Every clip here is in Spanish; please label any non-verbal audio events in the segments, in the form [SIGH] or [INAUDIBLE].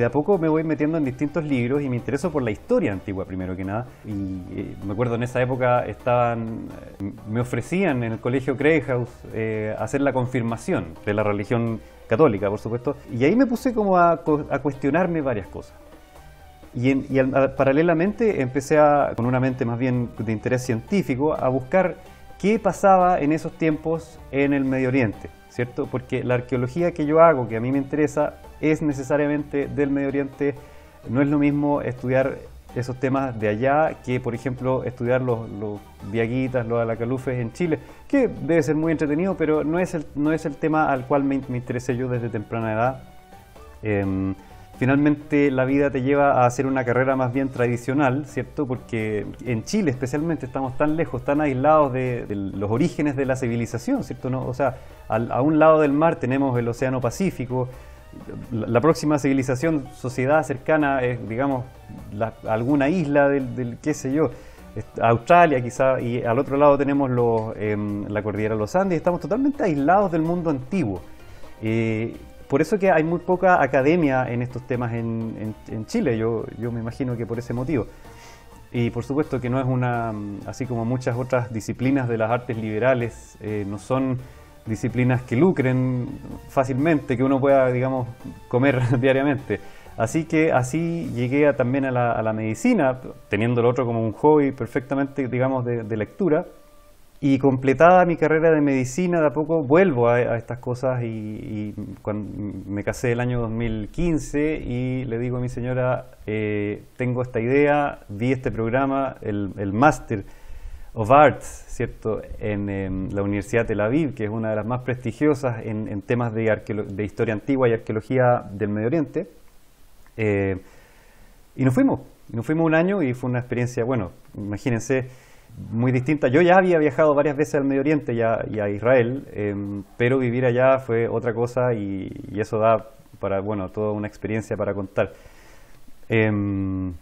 de a poco me voy metiendo en distintos libros y me intereso por la historia antigua primero que nada. Y eh, me acuerdo en esa época eh, me ofrecían en el colegio Craighouse eh, hacer la confirmación de la religión católica, por supuesto. Y ahí me puse como a, cuestionarme varias cosas. Y, paralelamente empecé con una mente más bien de interés científico a buscar qué pasaba en esos tiempos en el Medio Oriente ¿cierto? Porque la arqueología que yo hago, que a mí me interesa, es necesariamente del Medio Oriente. No es lo mismo estudiar esos temas de allá que, por ejemplo, estudiar los, los los alacalufes en Chile, que debe ser muy entretenido, pero no es el, no es el tema al cual me, me interesé yo desde temprana edad. Em, Finalmente la vida te lleva a hacer una carrera más bien tradicional, ¿cierto? Porque en Chile especialmente estamos tan lejos, tan aislados de, los orígenes de la civilización, ¿cierto? ¿No? O sea, a un lado del mar tenemos el Océano Pacífico, la próxima civilización, sociedad cercana es, digamos, alguna isla del, qué sé yo, Australia quizá, y al otro lado tenemos los, em, la cordillera de los Andes, estamos totalmente aislados del mundo antiguo. Eh, por eso que hay muy poca academia en estos temas en, Chile, yo, me imagino que por ese motivo. Y por supuesto que no es una, así como muchas otras disciplinas de las artes liberales, eh, no son disciplinas que lucren fácilmente, que uno pueda, digamos, comer [LAUGHS] diariamente. Así que así llegué también a la, medicina, teniendo lo otro como un hobby perfectamente, digamos, de lectura. Y completada mi carrera de medicina, de a poco vuelvo a, estas cosas y, cuando me casé el año 2015 y le digo a mi señora, eh, tengo esta idea, vi este programa, el, Master of Arts, ¿cierto?, en, la Universidad de Tel Aviv, que es una de las más prestigiosas en, temas de, de, historia antigua y arqueología del Medio Oriente. Eh, y nos fuimos, nos fuimos un año y fue una experiencia, bueno, imagínense muy distinta. Yo ya había viajado varias veces al Medio Oriente y a, Israel, em, pero vivir allá fue otra cosa y, eso da para, bueno, toda una experiencia para contar. Em,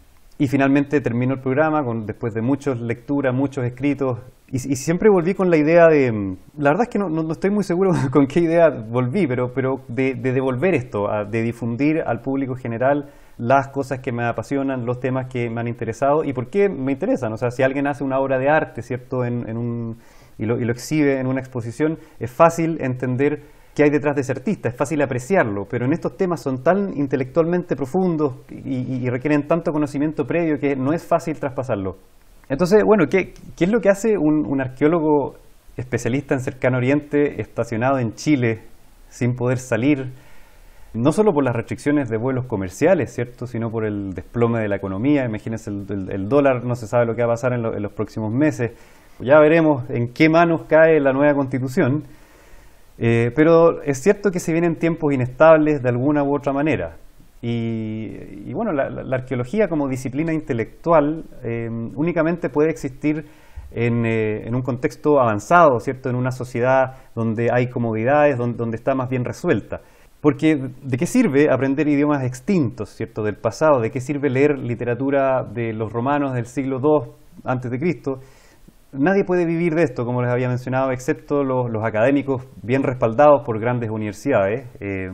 y finalmente terminó el programa con, después de muchas lecturas, muchos escritos, y, siempre volví con la idea de, em, la verdad es que no, estoy muy seguro [LAUGHS] con qué idea volví, pero, pero de, devolver esto, de difundir al público general las cosas que me apasionan, los temas que me han interesado y por qué me interesan. O sea, si alguien hace una obra de arte, ¿cierto? En, en un, y, lo, exhibe en una exposición, es fácil entender qué hay detrás de ese artista, es fácil apreciarlo, pero en estos temas son tan intelectualmente profundos y, requieren tanto conocimiento previo que no es fácil traspasarlo. Entonces, bueno, ¿qué, es lo que hace un, un arqueólogo especialista en cercano oriente estacionado en Chile sin poder salir? no solo por las restricciones de vuelos comerciales, ¿cierto? Sino por el desplome de la economía. Imagínense, el, dólar no se sabe lo que va a pasar en, los próximos meses. Ya veremos en qué manos cae la nueva constitución. Eh, pero es cierto que se vienen tiempos inestables de alguna u otra manera. Y, bueno, la, arqueología como disciplina intelectual eh, únicamente puede existir eh, en, un contexto avanzado, ¿cierto? En una sociedad donde hay comodidades, donde está más bien resuelta. Porque ¿de qué sirve aprender idiomas extintos, cierto, del pasado? ¿De qué sirve leer literatura de los romanos del siglo II antes de Cristo? Nadie puede vivir de esto, como les había mencionado, excepto los, académicos bien respaldados por grandes universidades. Eh,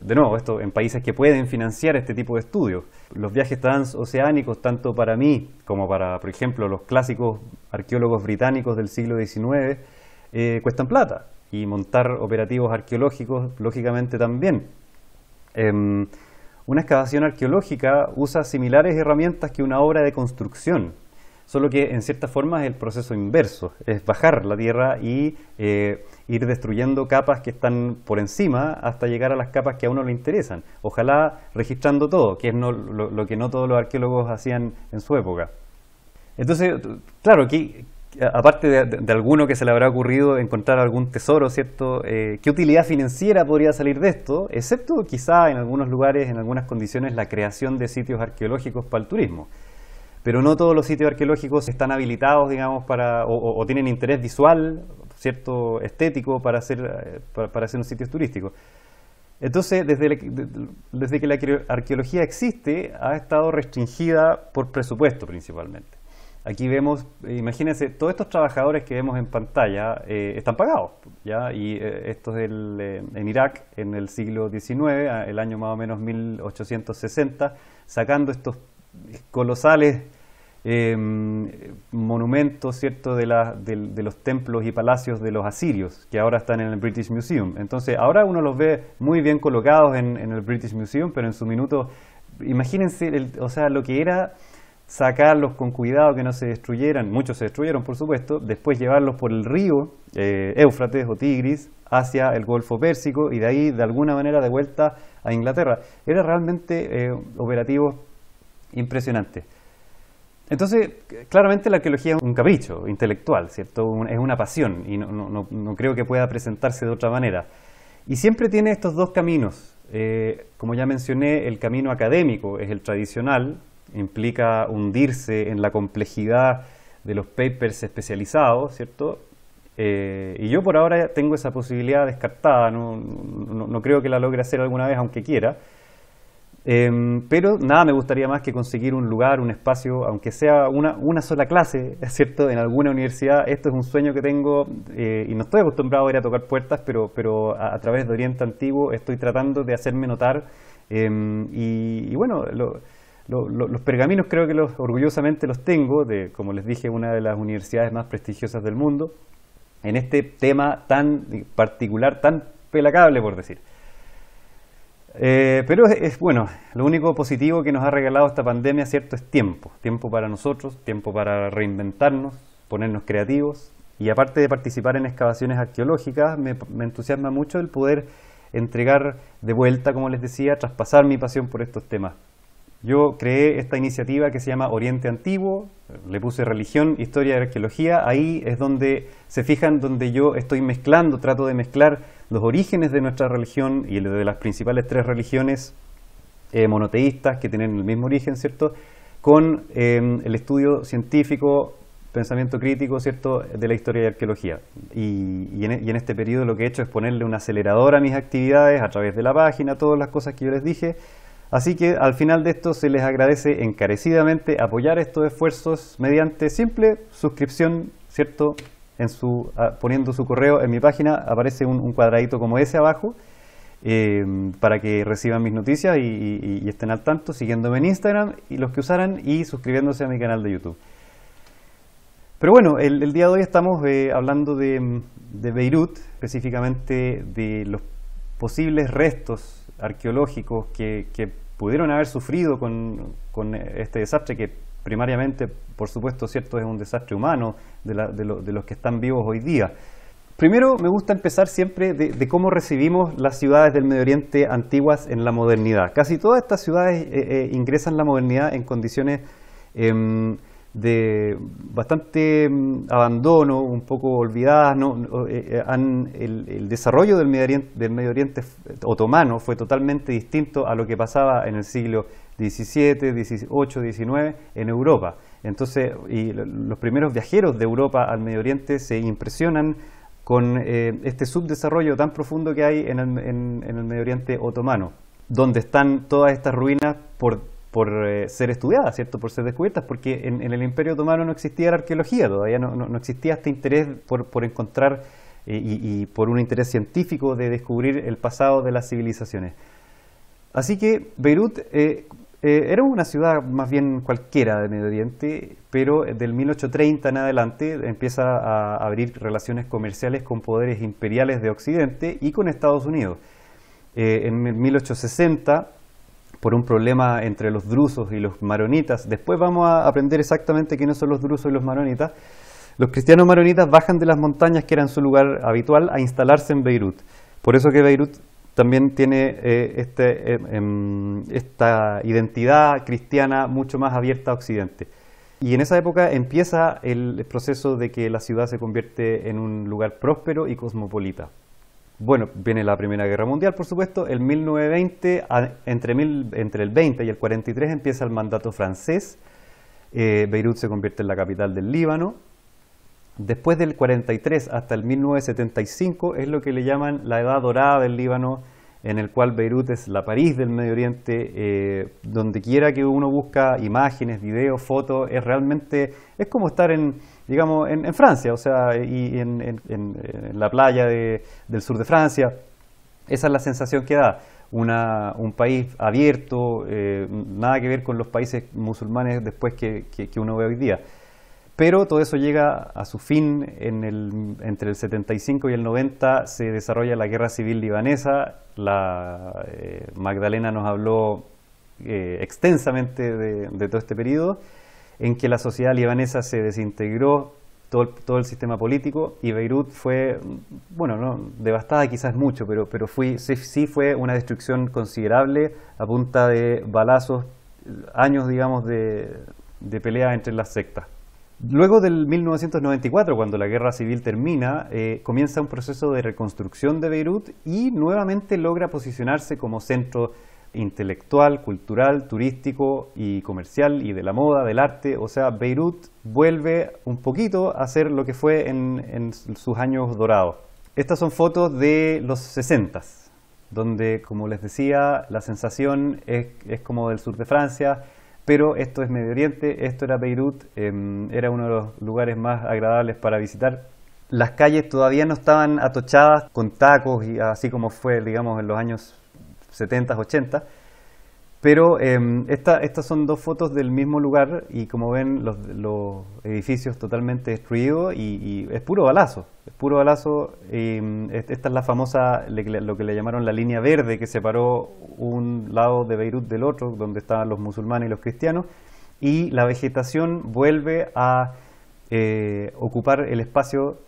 de nuevo, esto en países que pueden financiar este tipo de estudios. Los viajes transoceánicos, tanto para mí como para, por ejemplo, los clásicos arqueólogos británicos del siglo XIX, eh, cuestan plata y montar operativos arqueológicos, lógicamente también. Em, una excavación arqueológica usa similares herramientas que una obra de construcción, solo que en cierta forma es el proceso inverso, es bajar la tierra y eh, ir destruyendo capas que están por encima hasta llegar a las capas que a uno le interesan, ojalá registrando todo, que es lo, que no todos los arqueólogos hacían en su época. Entonces, claro, ¿qué, aparte de, alguno que se le habrá ocurrido encontrar algún tesoro, ¿cierto? Eh, ¿Qué utilidad financiera podría salir de esto? Excepto quizá en algunos lugares, en algunas condiciones, la creación de sitios arqueológicos para el turismo. Pero no todos los sitios arqueológicos están habilitados, digamos, para, o, tienen interés visual, cierto, estético para hacer, eh, para, un sitio turístico. Entonces, desde, desde que la arqueología existe, ha estado restringida por presupuesto principalmente. Aquí vemos, imagínense, todos estos trabajadores que vemos en pantalla eh, están pagados, ¿ya? Y eh, esto es eh, en Irak en el siglo XIX, el año más o menos 1860, sacando estos colosales em, monumentos, ¿cierto?, de, los templos y palacios de los asirios, que ahora están en el British Museum. Entonces, ahora uno los ve muy bien colocados en, el British Museum, pero en su minuto, imagínense, o sea, lo que era sacarlos con cuidado que no se destruyeran, muchos se destruyeron por supuesto, después llevarlos por el río eh, Éufrates o Tigris hacia el Golfo Pérsico y de ahí de alguna manera de vuelta a Inglaterra. Era realmente eh, operativo impresionante. Entonces, claramente la arqueología es un capricho intelectual, ¿cierto? es una pasión y no, creo que pueda presentarse de otra manera. Y siempre tiene estos dos caminos. Eh, como ya mencioné, el camino académico es el tradicional, implica hundirse en la complejidad de los papers especializados, ¿cierto? Eh, y yo por ahora tengo esa posibilidad descartada, no, creo que la logre hacer alguna vez, aunque quiera. Em, pero nada me gustaría más que conseguir un lugar, un espacio, aunque sea una, sola clase, [LAUGHS] ¿cierto? En alguna universidad. Esto es un sueño que tengo eh, y no estoy acostumbrado a ir a tocar puertas, pero, a, través de Oriente Antiguo estoy tratando de hacerme notar. Em, y, y bueno, lo, los pergaminos creo que los orgullosamente los tengo, de, como les dije, una de las universidades más prestigiosas del mundo, en este tema tan particular, tan pelacable, por decir. Eh, pero es, bueno, lo único positivo que nos ha regalado esta pandemia, cierto, es tiempo. Tiempo para nosotros, tiempo para reinventarnos, ponernos creativos. Y aparte de participar en excavaciones arqueológicas, me entusiasma mucho el poder entregar de vuelta, como les decía, traspasar mi pasión por estos temas yo creé esta iniciativa que se llama Oriente Antiguo, le puse religión, historia y arqueología, ahí es donde se fijan donde yo estoy mezclando, trato de mezclar los orígenes de nuestra religión y de las principales tres religiones eh, monoteístas que tienen el mismo origen, ¿cierto? Con eh, el estudio científico, pensamiento crítico, ¿cierto?, de la historia y arqueología. Y, en, e, y en este periodo lo que he hecho es ponerle un acelerador a mis actividades a través de la página, todas las cosas que yo les dije, Así que al final de esto se les agradece encarecidamente apoyar estos esfuerzos mediante simple suscripción, ¿cierto? En su, poniendo su correo en mi página aparece un, cuadradito como ese abajo eh, para que reciban mis noticias y, estén al tanto siguiéndome en Instagram y los que usaran y suscribiéndose a mi canal de YouTube. Pero bueno, el, día de hoy estamos eh, hablando de, Beirut, específicamente de los posibles restos arqueológicos que, pudieron haber sufrido con, este desastre, que primariamente, por supuesto, cierto, es un desastre humano de, los que están vivos hoy día. Primero me gusta empezar siempre de, cómo recibimos las ciudades del Medio Oriente antiguas en la modernidad. Casi todas estas ciudades eh, eh, ingresan la modernidad en condiciones em, de bastante mm, abandono, un poco olvidadas. Eh, eh, el, desarrollo del Medio, Oriente, otomano fue totalmente distinto a lo que pasaba en el siglo XVII, XVIII, XIX en Europa. Entonces, y los primeros viajeros de Europa al Medio Oriente se impresionan con eh, este subdesarrollo tan profundo que hay en el, en el Medio Oriente otomano, donde están todas estas ruinas por por eh, ser estudiadas, ¿cierto? por ser descubiertas, porque en, el Imperio Otomano no existía la arqueología, todavía no, existía este interés por, encontrar eh, y, por un interés científico de descubrir el pasado de las civilizaciones. Así que Beirut eh, era una ciudad más bien cualquiera de Medio Oriente, pero del 1830 en adelante empieza a abrir relaciones comerciales con poderes imperiales de Occidente y con Estados Unidos. en 1860 por un problema entre los drusos y los maronitas. Después vamos a aprender exactamente quiénes son los drusos y los maronitas. Los cristianos maronitas bajan de las montañas que eran su lugar habitual a instalarse en Beirut. Por eso que Beirut también tiene eh, este, eh, em, esta identidad cristiana mucho más abierta a Occidente. Y en esa época empieza el proceso de que la ciudad se convierte en un lugar próspero y cosmopolita. Bueno, viene la Primera Guerra Mundial, por supuesto. El 1920, entre, el 20 y el 43 empieza el mandato francés. Eh, Beirut se convierte en la capital del Líbano. Después del 43 hasta el 1975 es lo que le llaman la edad dorada del Líbano, en el cual Beirut es la París del Medio Oriente. Eh, donde quiera que uno busca imágenes, videos, fotos, es realmente, es como estar en, digamos, en, Francia, o sea, y en, la playa del sur de Francia. Esa es la sensación que da. un país abierto, eh, nada que ver con los países musulmanes después que, uno ve hoy día. Pero todo eso llega a su fin entre el 75 y el 90 se desarrolla la guerra civil libanesa. La, eh, Magdalena nos habló eh, extensamente de, de, todo este periodo en que la sociedad libanesa se desintegró, todo el, sistema político, y Beirut fue, bueno, no, devastada quizás mucho, pero, pero sí, fue una destrucción considerable a punta de balazos, años, digamos, de, de pelea entre las sectas. Luego del 1994, cuando la guerra civil termina, eh, comienza un proceso de reconstrucción de Beirut y nuevamente logra posicionarse como centro intelectual, cultural, turístico y comercial y de la moda, del arte. O sea, Beirut vuelve un poquito a ser lo que fue en, sus años dorados. Estas son fotos de los 60 donde, como les decía, la sensación es, como del sur de Francia, pero esto es Medio Oriente, esto era Beirut, em, era uno de los lugares más agradables para visitar. Las calles todavía no estaban atochadas con tacos y así como fue, digamos, en los años 70s, 80 Pero em, estas son dos fotos del mismo lugar y como ven los, edificios totalmente destruidos y, es puro balazo, es puro balazo. Em, esta es la famosa, lo que le llamaron la línea verde que separó un lado de Beirut del otro, donde estaban los musulmanes y los cristianos, y la vegetación vuelve a eh, ocupar el espacio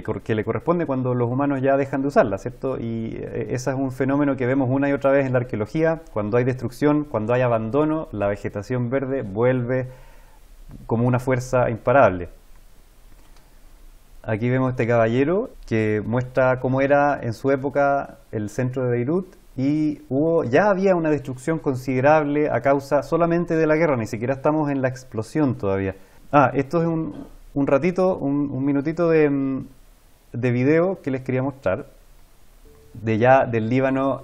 que, le corresponde cuando los humanos ya dejan de usarla, ¿cierto? Y eh, ese es un fenómeno que vemos una y otra vez en la arqueología, cuando hay destrucción, cuando hay abandono, la vegetación verde vuelve como una fuerza imparable. Aquí vemos este caballero que muestra cómo era en su época el centro de Beirut y hubo, ya había una destrucción considerable a causa solamente de la guerra, ni siquiera estamos en la explosión todavía. Ah, esto es un, ratito, un minutito de, mm, de video que les quería mostrar de ya del Líbano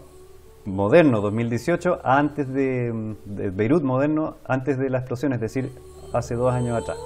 moderno 2018 antes de, mm, de Beirut moderno antes de la explosión, es decir, hace dos años atrás.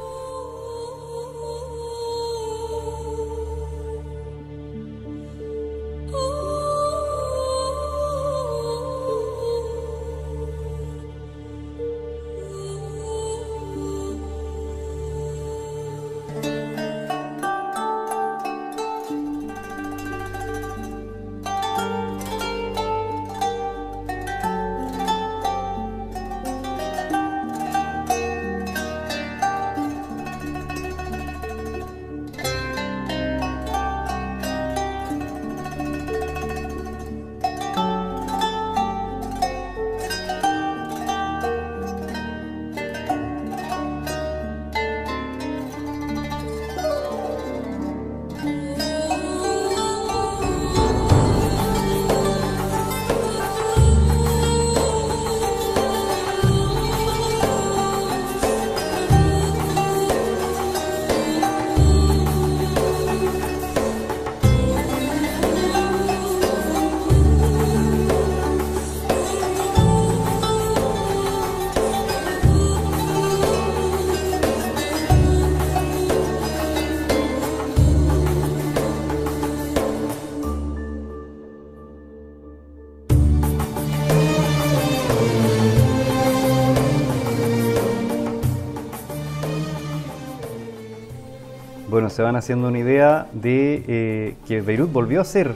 se van haciendo una idea de eh, que Beirut volvió a ser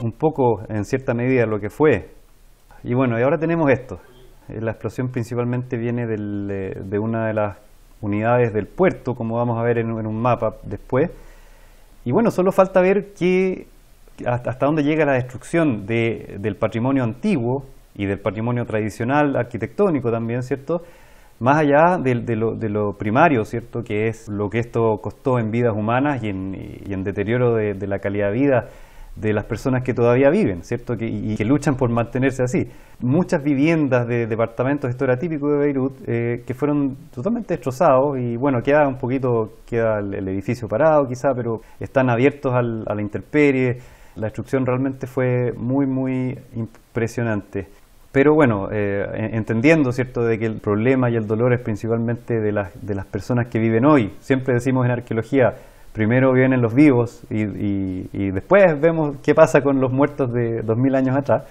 un poco, en cierta medida, lo que fue. Y bueno, y ahora tenemos esto. Eh, la explosión principalmente viene eh, de una de las unidades del puerto, como vamos a ver en, un mapa después. Y bueno, solo falta ver que, hasta dónde llega la destrucción del patrimonio antiguo y del patrimonio tradicional arquitectónico también, ¿cierto? más allá de, lo, primario, ¿cierto? Que es lo que esto costó en vidas humanas y en, deterioro de, la calidad de vida de las personas que todavía viven, ¿cierto? y que luchan por mantenerse así. Muchas viviendas de departamentos, esto era típico de Beirut, eh, que fueron totalmente destrozados y bueno, queda un poquito, queda el, edificio parado quizá, pero están abiertos a la intemperie. La destrucción realmente fue muy, muy impresionante. Pero bueno, eh, entendiendo, ¿cierto?, de que el problema y el dolor es principalmente de las, de las personas que viven hoy. Siempre decimos en arqueología, primero vienen los vivos y, después vemos qué pasa con los muertos de 2000 años atrás.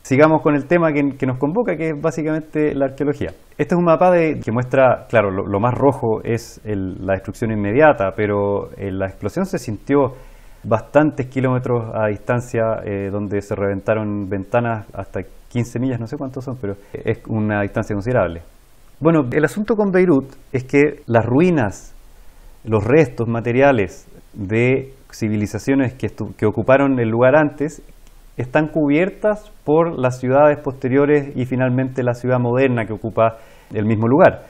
Sigamos con el tema que, nos convoca, que es básicamente la arqueología. Este es un mapa de, que muestra, claro, lo, más rojo es la destrucción inmediata, pero eh, la explosión se sintió bastantes kilómetros a distancia, eh, donde se reventaron ventanas hasta 15 millas, no sé cuántos son, pero es una distancia considerable. Bueno, el asunto con Beirut es que las ruinas, los restos materiales de civilizaciones que, ocuparon el lugar antes están cubiertas por las ciudades posteriores y finalmente la ciudad moderna que ocupa el mismo lugar.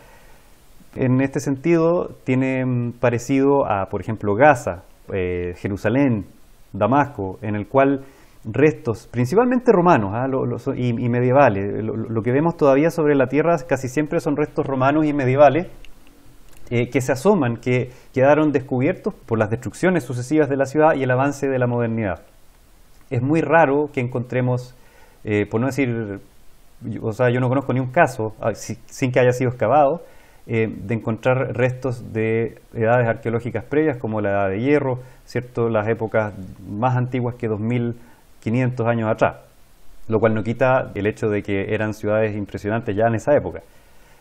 En este sentido, tiene mm, parecido a, por ejemplo, Gaza, eh, Jerusalén, Damasco, en el cual restos, principalmente romanos ¿ah? y, medievales. Lo, que vemos todavía sobre la Tierra casi siempre son restos romanos y medievales eh, que se asoman, que quedaron descubiertos por las destrucciones sucesivas de la ciudad y el avance de la modernidad. Es muy raro que encontremos, eh, por no decir, o sea, yo no conozco ni un caso ah, sin que haya sido excavado, eh, de encontrar restos de edades arqueológicas previas como la edad de hierro, ¿cierto? las épocas más antiguas que 2000 500 años atrás, lo cual no quita el hecho de que eran ciudades impresionantes ya en esa época.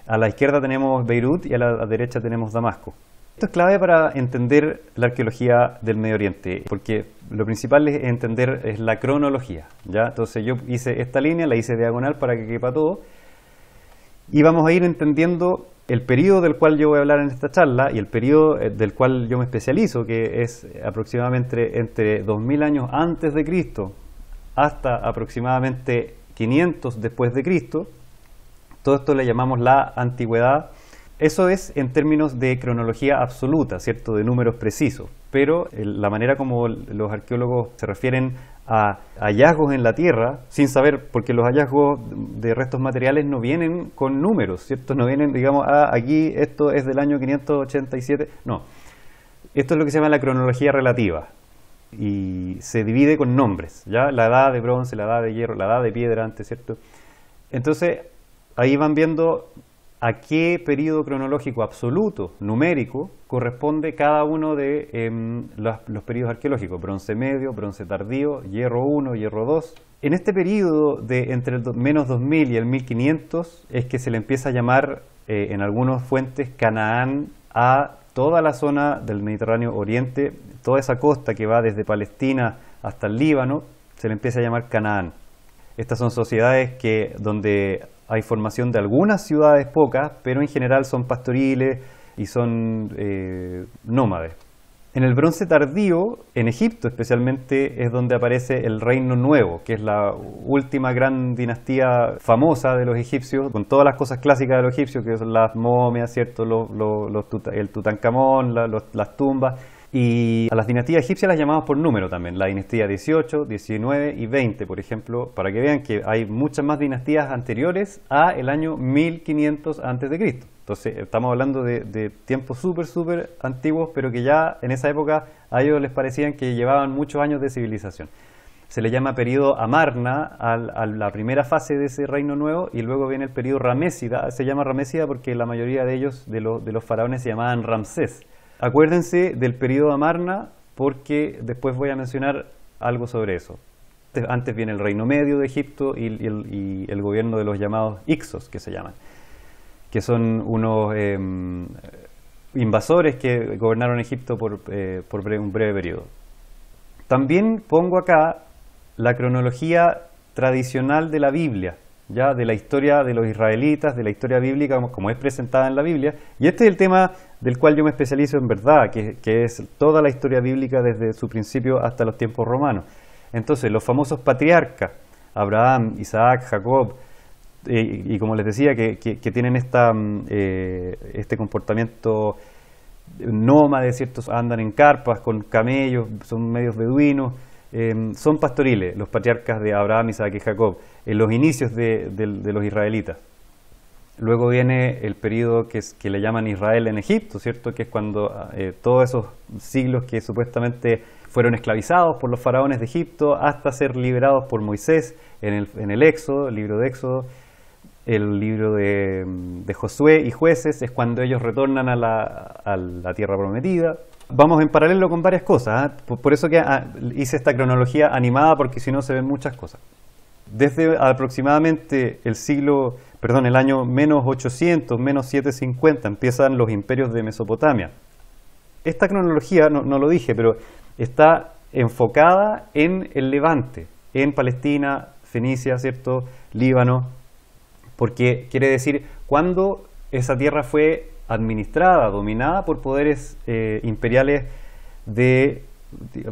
A la izquierda tenemos Beirut y a la derecha tenemos Damasco. Esto es clave para entender la arqueología del Medio Oriente, porque lo principal es entender la cronología. ¿ya? Entonces yo hice esta línea, la hice diagonal para que quepa todo, y vamos a ir entendiendo el periodo del cual yo voy a hablar en esta charla y el periodo eh, del cual yo me especializo, que es aproximadamente entre 2000 años antes de Cristo hasta aproximadamente 500 después de Cristo. Todo esto le llamamos la antigüedad. Eso es en términos de cronología absoluta, ¿cierto? De números precisos. Pero eh, la manera como los arqueólogos se refieren a hallazgos en la Tierra, sin saber, porque los hallazgos de restos materiales no vienen con números, ¿cierto? No vienen, digamos, ah, aquí esto es del año 587. No. Esto es lo que se llama la cronología relativa y se divide con nombres, ¿ya? La edad de bronce, la edad de hierro, la edad de piedra antes, ¿cierto? Entonces, ahí van viendo a qué periodo cronológico absoluto, numérico, corresponde cada uno de em, los, periodos arqueológicos, bronce medio, bronce tardío, hierro 1, hierro 2. En este periodo de entre el menos 2000 y el 1500 es que se le empieza a llamar eh, en algunas fuentes Canaán a toda la zona del Mediterráneo Oriente toda esa costa que va desde Palestina hasta el Líbano, se le empieza a llamar Canaán. Estas son sociedades que, donde hay formación de algunas ciudades pocas, pero en general son pastoriles y son eh, nómades. En el bronce tardío, en Egipto especialmente, es donde aparece el Reino Nuevo, que es la última gran dinastía famosa de los egipcios, con todas las cosas clásicas de los egipcios, que son las momias, ¿cierto? el Tutankamón, las tumbas, y a las dinastías egipcias las llamamos por número también, la dinastía 18, 19 y 20, por ejemplo, para que vean que hay muchas más dinastías anteriores a el año 1500 a.C. Entonces estamos hablando de, tiempos súper, súper antiguos, pero que ya en esa época a ellos les parecían que llevaban muchos años de civilización. Se le llama periodo Amarna a la primera fase de ese reino nuevo y luego viene el periodo Ramésida. Se llama Ramésida porque la mayoría de ellos, de los faraones, se llamaban Ramsés Acuérdense del periodo Amarna porque después voy a mencionar algo sobre eso. Antes viene el Reino Medio de Egipto y, el, gobierno de los llamados Ixos, que se llaman, que son unos em, invasores que gobernaron Egipto por, eh, un breve periodo. También pongo acá la cronología tradicional de la Biblia, ya de la historia de los israelitas, de la historia bíblica como, es presentada en la Biblia. Y este es el tema del cual yo me especializo en verdad, que, es toda la historia bíblica desde su principio hasta los tiempos romanos. Entonces, los famosos patriarcas, Abraham, Isaac, Jacob, eh, y, como les decía, que, tienen esta, mm, eh, este comportamiento nómade, ciertos andan en carpas, con camellos, son medios beduinos, em, son pastoriles, los patriarcas de Abraham, Isaac y Jacob, en los inicios de los israelitas. Luego viene el periodo que, que le llaman Israel en Egipto, ¿cierto? Que es cuando eh, todos esos siglos que supuestamente fueron esclavizados por los faraones de Egipto hasta ser liberados por Moisés en el, Éxodo, el libro de Éxodo, el libro de, Josué y jueces, es cuando ellos retornan a la, tierra prometida, vamos en paralelo con varias cosas. ¿ah? Por, eso que ah, hice esta cronología animada, porque si no se ven muchas cosas. Desde aproximadamente el siglo perdón, el año menos 800, menos 750, empiezan los imperios de Mesopotamia. Esta cronología, no, lo dije, pero está enfocada en el Levante, en Palestina, Fenicia, ¿cierto? Líbano, porque quiere decir cuando esa tierra fue administrada, dominada por poderes eh, imperiales de,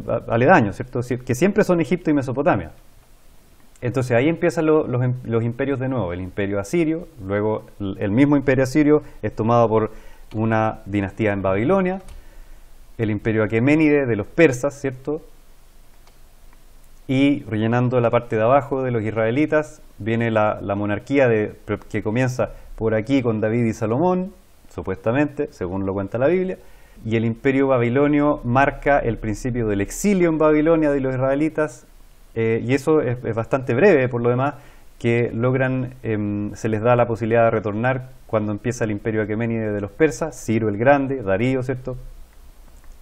aledaño, aledaños, ¿cierto? Que siempre son Egipto y Mesopotamia. Entonces ahí empiezan los, imperios de nuevo, el imperio asirio, luego el mismo imperio asirio es tomado por una dinastía en Babilonia, el imperio aqueménide de los persas, ¿cierto? Y rellenando la parte de abajo de los israelitas, viene la, monarquía que comienza por aquí con David y Salomón, supuestamente, según lo cuenta la Biblia, y el imperio babilonio marca el principio del exilio en Babilonia de los israelitas eh, y eso es, bastante breve por lo demás, que logran, em, se les da la posibilidad de retornar cuando empieza el imperio aqueménide de los persas, Ciro el Grande, Darío, ¿cierto?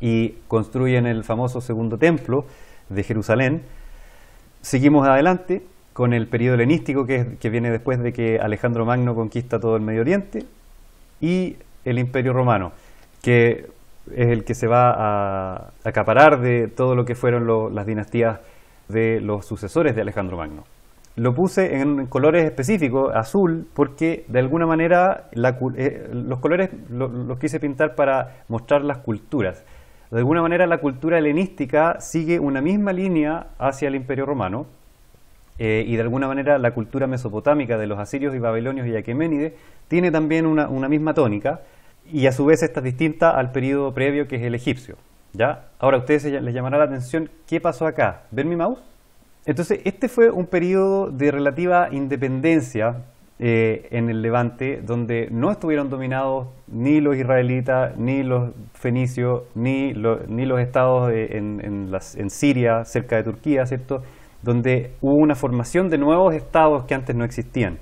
Y construyen el famoso segundo templo de Jerusalén. Seguimos adelante con el periodo helenístico que, viene después de que Alejandro Magno conquista todo el Medio Oriente y el imperio romano, que es el que se va a acaparar de todo lo que fueron las dinastías de los sucesores de Alejandro Magno. Lo puse en colores específicos, azul, porque de alguna manera eh, los colores los quise pintar para mostrar las culturas. De alguna manera la cultura helenística sigue una misma línea hacia el Imperio Romano eh, y de alguna manera la cultura mesopotámica de los asirios y babilonios y aqueménides tiene también una, una misma tónica y a su vez está distinta al periodo previo que es el egipcio. Ahora a ustedes les llamará la atención qué pasó acá. ¿Ven mi mouse? Entonces, este fue un periodo de relativa independencia eh, en el Levante, donde no estuvieron dominados ni los israelitas, ni los fenicios, ni, los estados en, Siria, cerca de Turquía, ¿cierto? Donde hubo una formación de nuevos estados que antes no existían.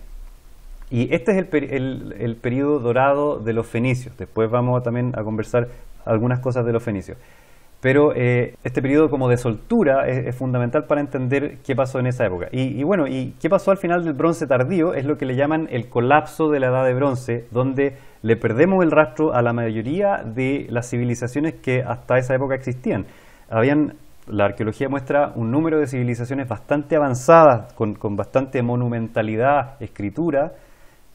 Y este es el, el, el periodo dorado de los fenicios. Después vamos también a conversar algunas cosas de los fenicios. Pero eh, este periodo como de soltura es, fundamental para entender qué pasó en esa época. Y, bueno, y qué pasó al final del bronce tardío es lo que le llaman el colapso de la edad de bronce, donde le perdemos el rastro a la mayoría de las civilizaciones que hasta esa época existían. Habían, la arqueología muestra un número de civilizaciones bastante avanzadas, con, con bastante monumentalidad, escritura,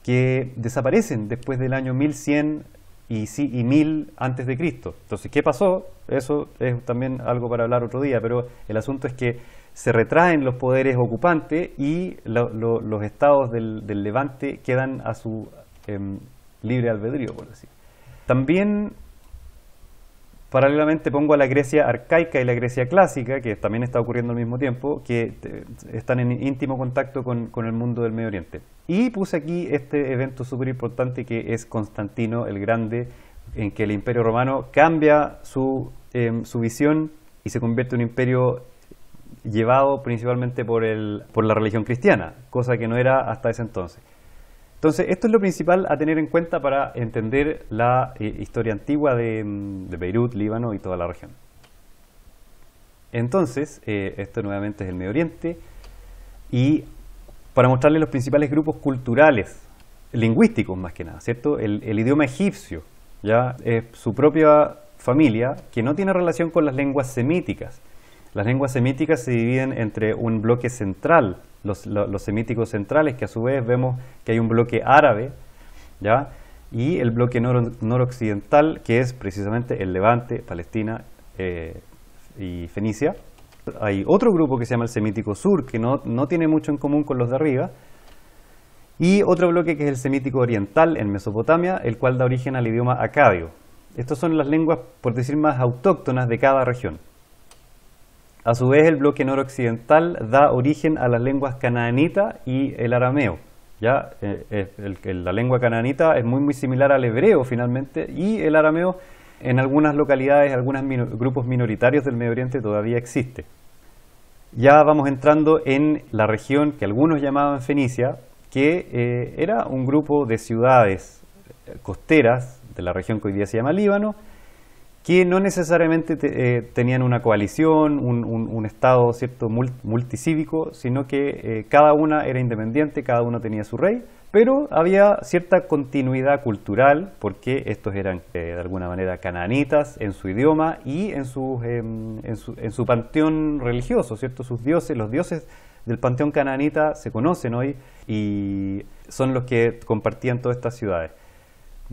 que desaparecen después del año 1100 y, y mil antes de Cristo. Entonces, ¿qué pasó? Eso es también algo para hablar otro día, pero el asunto es que se retraen los poderes ocupantes y los estados del, levante quedan a su em, libre albedrío, por decir. También Paralelamente pongo a la Grecia arcaica y la Grecia clásica, que también está ocurriendo al mismo tiempo, que eh, están en íntimo contacto con, el mundo del Medio Oriente. Y puse aquí este evento súper importante que es Constantino el Grande, en que el Imperio Romano cambia su, em, visión y se convierte en un imperio llevado principalmente por la religión cristiana, cosa que no era hasta ese entonces. Entonces, esto es lo principal a tener en cuenta para entender la eh, historia antigua mm, de, Beirut, Líbano y toda la región. Entonces, eh, esto nuevamente es el Medio Oriente, y para mostrarles los principales grupos culturales, lingüísticos más que nada, ¿cierto? El, el idioma egipcio, ya es su propia familia que no tiene relación con las lenguas semíticas. Las lenguas semíticas se dividen entre un bloque central los, semíticos centrales, que a su vez vemos que hay un bloque árabe, ¿ya? y el bloque noroccidental, que es precisamente el Levante, Palestina eh, y Fenicia. Hay otro grupo que se llama el semítico sur, que no, no tiene mucho en común con los de arriba, y otro bloque que es el semítico oriental en Mesopotamia, el cual da origen al idioma acadio. Estas son las lenguas, por decir más, autóctonas de cada región. A su vez, el bloque noroccidental da origen a las lenguas cananita y el arameo. ¿ya? Eh, eh, la lengua cananita es muy, muy similar al hebreo finalmente y el arameo en algunas localidades, algunos grupos minoritarios del Medio Oriente todavía existe. Ya vamos entrando en la región que algunos llamaban Fenicia, que eh, era un grupo de ciudades costeras de la región que hoy día se llama Líbano, que no necesariamente eh, tenían una coalición, un, Estado cierto multicívico, sino que eh, cada una era independiente, cada uno tenía su rey, pero había cierta continuidad cultural, porque estos eran eh, de alguna manera cananitas en su idioma y en, em, en, su, en su panteón religioso, ¿cierto? Sus dioses, los dioses del panteón cananita se conocen hoy y son los que compartían todas estas ciudades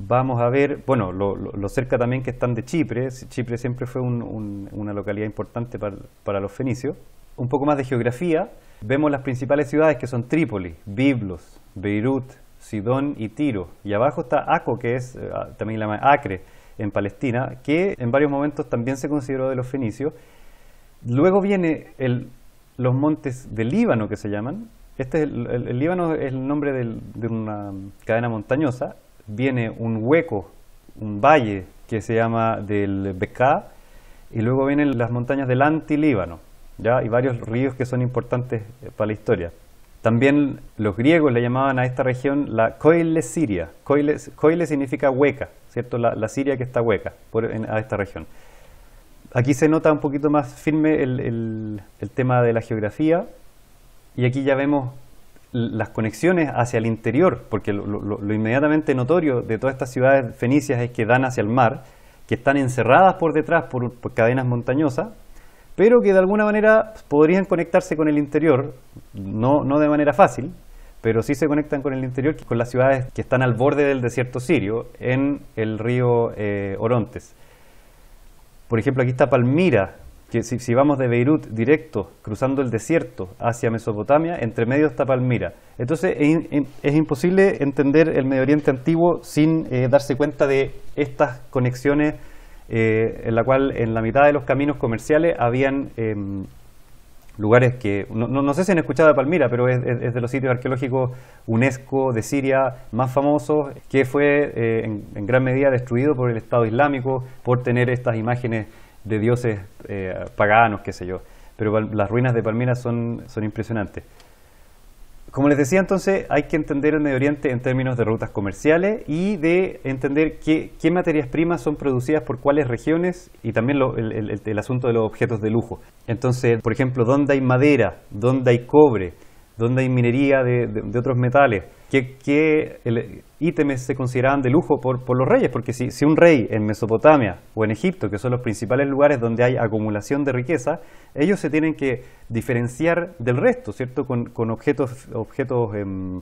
vamos a ver, bueno, lo, cerca también que están de Chipre, Chipre siempre fue una localidad importante para, los fenicios. Un poco más de geografía, vemos las principales ciudades que son Trípoli, Biblos, Beirut, Sidón y Tiro. Y abajo está Aco, que es eh, también la Acre en Palestina, que en varios momentos también se consideró de los fenicios. Luego viene los montes del Líbano, que se llaman. Este es el, Líbano es el nombre de una cadena montañosa viene un hueco, un valle que se llama del Beká, y luego vienen las montañas del Antilíbano, ¿ya? y varios ríos que son importantes eh, para la historia. También los griegos le llamaban a esta región la Coile Siria. Coile, significa hueca, ¿cierto? La, Siria que está hueca a esta región. Aquí se nota un poquito más firme el, el tema de la geografía y aquí ya vemos las conexiones hacia el interior, porque lo, inmediatamente notorio de todas estas ciudades fenicias es que dan hacia el mar, que están encerradas por detrás por, cadenas montañosas, pero que de alguna manera podrían conectarse con el interior, no, de manera fácil, pero sí se conectan con el interior, con las ciudades que están al borde del desierto sirio, en el río eh, Orontes. Por ejemplo, aquí está Palmira, que si, vamos de Beirut directo, cruzando el desierto hacia Mesopotamia, entre medio está Palmira. Entonces es, imposible entender el Medio Oriente antiguo sin eh, darse cuenta de estas conexiones eh, en la cual en la mitad de los caminos comerciales habían em, lugares que, no, sé si han escuchado de Palmira, pero es, de los sitios arqueológicos UNESCO de Siria más famosos, que fue eh, en gran medida destruido por el Estado Islámico por tener estas imágenes de dioses eh, paganos, qué sé yo. Pero las ruinas de Palmira son, son impresionantes. Como les decía entonces, hay que entender el Medio Oriente en términos de rutas comerciales y de entender qué, materias primas son producidas por cuáles regiones y también el, asunto de los objetos de lujo. Entonces, por ejemplo, dónde hay madera, dónde hay cobre, dónde hay minería de otros metales, que ítems se consideraban de lujo por, los reyes, porque si, un rey en Mesopotamia o en Egipto, que son los principales lugares donde hay acumulación de riqueza, ellos se tienen que diferenciar del resto, ¿cierto? Con, objetos, objetos em,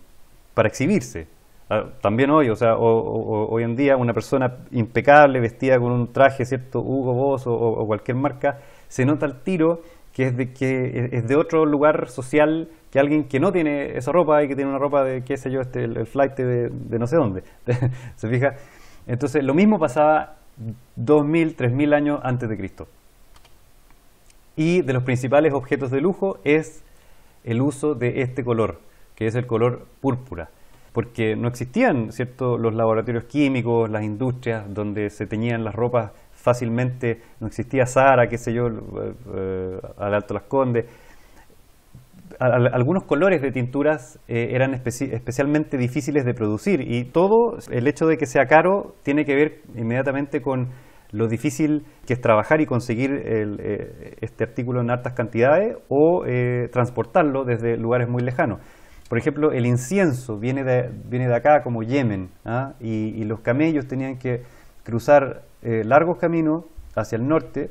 para exhibirse. Ah, también hoy, o sea, hoy en día una persona impecable, vestida con un traje, ¿cierto? Hugo Boss o, cualquier marca, se nota el tiro que es de, que es de otro lugar social que alguien que no tiene esa ropa y que tiene una ropa de, qué sé yo, este, el, flight de, no sé dónde. [LAUGHS] ¿Se fija? Entonces, lo mismo pasaba 2.000, 3.000 años antes de Cristo. Y de los principales objetos de lujo es el uso de este color, que es el color púrpura. Porque no existían ¿cierto? los laboratorios químicos, las industrias donde se teñían las ropas fácilmente, no existía Sara, qué sé yo, eh, eh, al Alto Las Condes algunos colores de tinturas eh, eran especialmente difíciles de producir y todo el hecho de que sea caro tiene que ver inmediatamente con lo difícil que es trabajar y conseguir eh, este artículo en altas cantidades o eh, transportarlo desde lugares muy lejanos. Por ejemplo, el incienso viene de, viene de acá como Yemen ¿ah? y, y, los camellos tenían que cruzar largos caminos hacia el norte,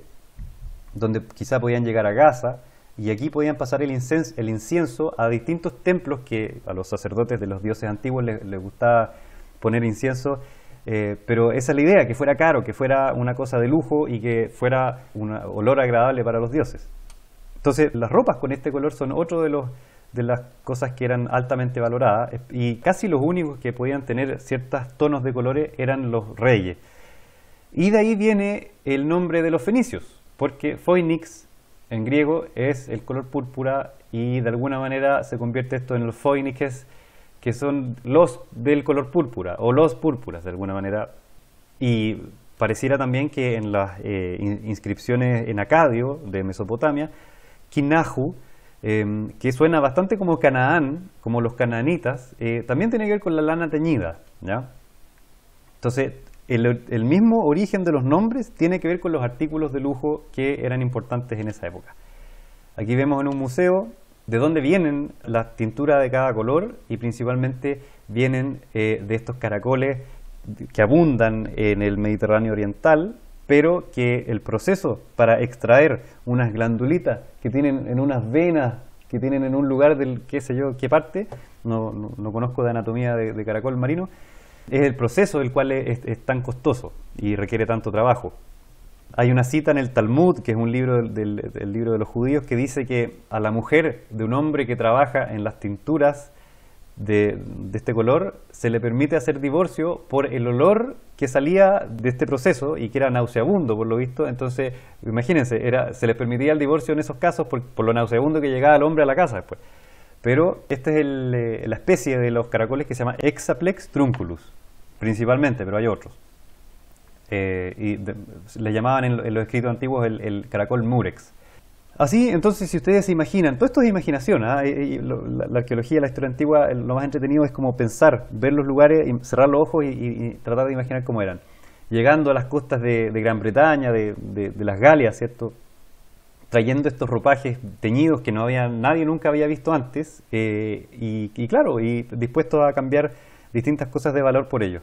donde quizá podían llegar a Gaza, y aquí podían pasar el incienso, el incienso, a distintos templos que a los sacerdotes de los dioses antiguos les, gustaba poner incienso, eh, pero esa es la idea, que fuera caro, que fuera una cosa de lujo y que fuera un olor agradable para los dioses. Entonces las ropas con este color son otro de, los, de las cosas que eran altamente valoradas y casi los únicos que podían tener ciertos tonos de colores eran los reyes. Y de ahí viene el nombre de los fenicios, porque Phoenix en griego es el color púrpura y de alguna manera se convierte esto en los foiniques, que son los del color púrpura o los púrpuras de alguna manera. Y pareciera también que en las eh, inscripciones en acadio de Mesopotamia, Kinahu, em, que suena bastante como Canaán, como los cananitas, eh, también tiene que ver con la lana teñida. ¿ya? Entonces, el, mismo origen de los nombres tiene que ver con los artículos de lujo que eran importantes en esa época. Aquí vemos en un museo de dónde vienen las tinturas de cada color y principalmente vienen eh, de estos caracoles que abundan en el Mediterráneo Oriental, pero que el proceso para extraer unas glandulitas que tienen en unas venas que tienen en un lugar del qué sé yo qué parte, no, conozco de anatomía de caracol marino, es el proceso del cual es, tan costoso y requiere tanto trabajo. Hay una cita en el Talmud, que es un libro del, libro de los judíos, que dice que a la mujer de un hombre que trabaja en las tinturas de, este color se le permite hacer divorcio por el olor que salía de este proceso y que era nauseabundo, por lo visto. Entonces, imagínense, se le permitía el divorcio en esos casos por, lo nauseabundo que llegaba el hombre a la casa después. Pero esta es eh, la especie de los caracoles que se llama Exaplex trunculus principalmente, pero hay otros. Eh, y le llamaban en, los escritos antiguos el, caracol murex. Así, entonces, si ustedes se imaginan, todo esto es imaginación, ¿ah? la, arqueología, la historia antigua, lo más entretenido es como pensar, ver los lugares, cerrar los ojos y, tratar de imaginar cómo eran. Llegando a las costas de, Gran Bretaña, de, las Galias, ¿cierto? trayendo estos ropajes teñidos que no había, nadie nunca había visto antes, eh, y, claro, y dispuesto a cambiar distintas cosas de valor por ello.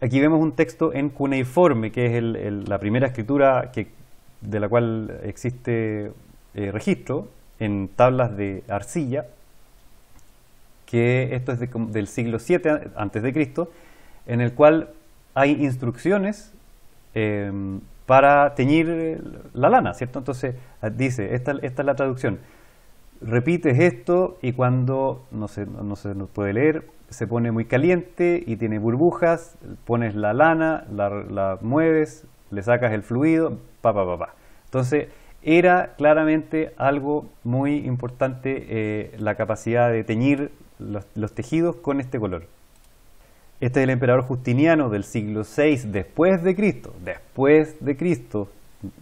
Aquí vemos un texto en cuneiforme, que es la primera escritura que, de la cual existe eh, registro, en tablas de arcilla, que esto es del siglo VII a.C., en el cual hay instrucciones em, para teñir la lana, ¿cierto? Entonces dice, esta es la traducción, repites esto y cuando no se, no puede leer, se pone muy caliente y tiene burbujas, pones la lana, la, mueves, le sacas el fluido, pa, pa, pa, pa. Entonces, era claramente algo muy importante eh, la capacidad de teñir los, los, tejidos con este color. Este es el emperador Justiniano del siglo VI después de Cristo, después de Cristo,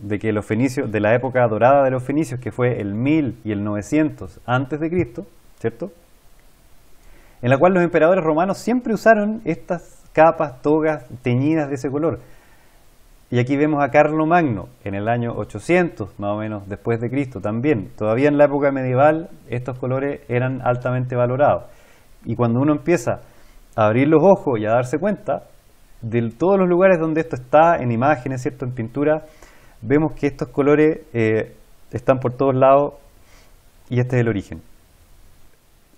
de que los fenicios, de la época dorada de los fenicios, que fue el 1000 y el 900 antes de Cristo, ¿cierto? En la cual los emperadores romanos siempre usaron estas capas, togas teñidas de ese color. Y aquí vemos a Carlo Magno en el año 800, más o menos después de Cristo también. Todavía en la época medieval estos colores eran altamente valorados. Y cuando uno empieza a abrir los ojos y a darse cuenta de todos los lugares donde esto está, en imágenes, ¿cierto? en pintura, vemos que estos colores eh, están por todos lados y este es el origen.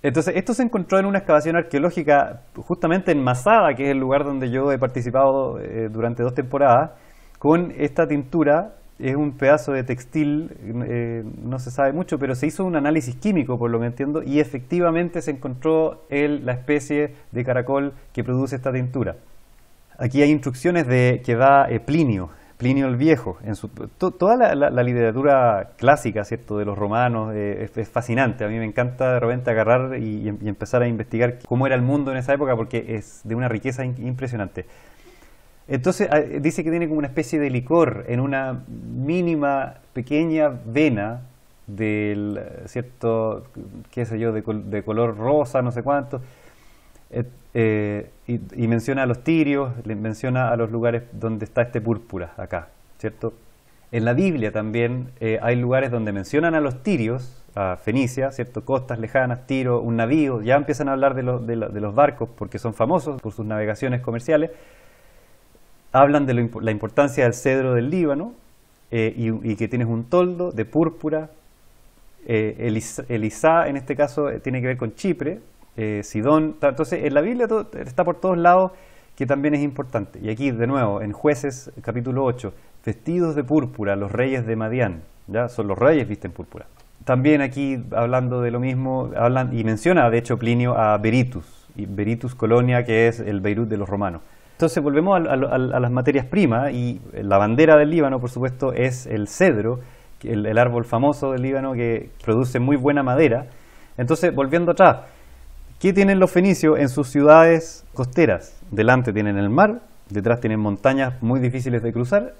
Entonces, esto se encontró en una excavación arqueológica justamente en Masada, que es el lugar donde yo he participado eh, durante dos temporadas, con esta tintura. Es un pedazo de textil, eh, no se sabe mucho, pero se hizo un análisis químico, por lo que entiendo, y efectivamente se encontró la especie de caracol que produce esta tintura. Aquí hay instrucciones de, que da Plinio Plinio el Viejo. En toda la, literatura clásica, ¿cierto?, de los romanos eh, es, fascinante. A mí me encanta de repente agarrar em, y, empezar a investigar cómo era el mundo en esa época porque es de una riqueza impresionante. Entonces ah, eh, dice que tiene como una especie de licor en una mínima, pequeña vena del, eh, ¿cierto?, qué sé yo, de color rosa, no sé cuánto eh, eh, y, menciona a los tirios, le menciona a los lugares donde está este púrpura acá, ¿cierto? En la Biblia también eh, hay lugares donde mencionan a los tirios, a Fenicia, ¿cierto? Costas lejanas, Tiro, un navío, ya empiezan a hablar de, los barcos porque son famosos por sus navegaciones comerciales. Hablan de la importancia del cedro del Líbano y, que tienes un toldo de púrpura. Elisá, en este caso, tiene que ver con Chipre, eh, Sidón. Entonces, en la Biblia está por todos lados, que también es importante. Y aquí, de nuevo, en Jueces capítulo 8, vestidos de púrpura, los reyes de Madián. ¿ya? Son los reyes visten púrpura. También aquí, hablando de lo mismo, hablan, y menciona, de hecho, Plinio a Beritus, y Beritus Colonia, que es el Beirut de los romanos. Entonces volvemos a, las materias primas y la bandera del Líbano, por supuesto, es el cedro, el árbol famoso del Líbano que produce muy buena madera. Entonces, volviendo atrás, ¿Qué tienen los fenicios en sus ciudades costeras? Delante tienen el mar, detrás tienen montañas muy difíciles de cruzar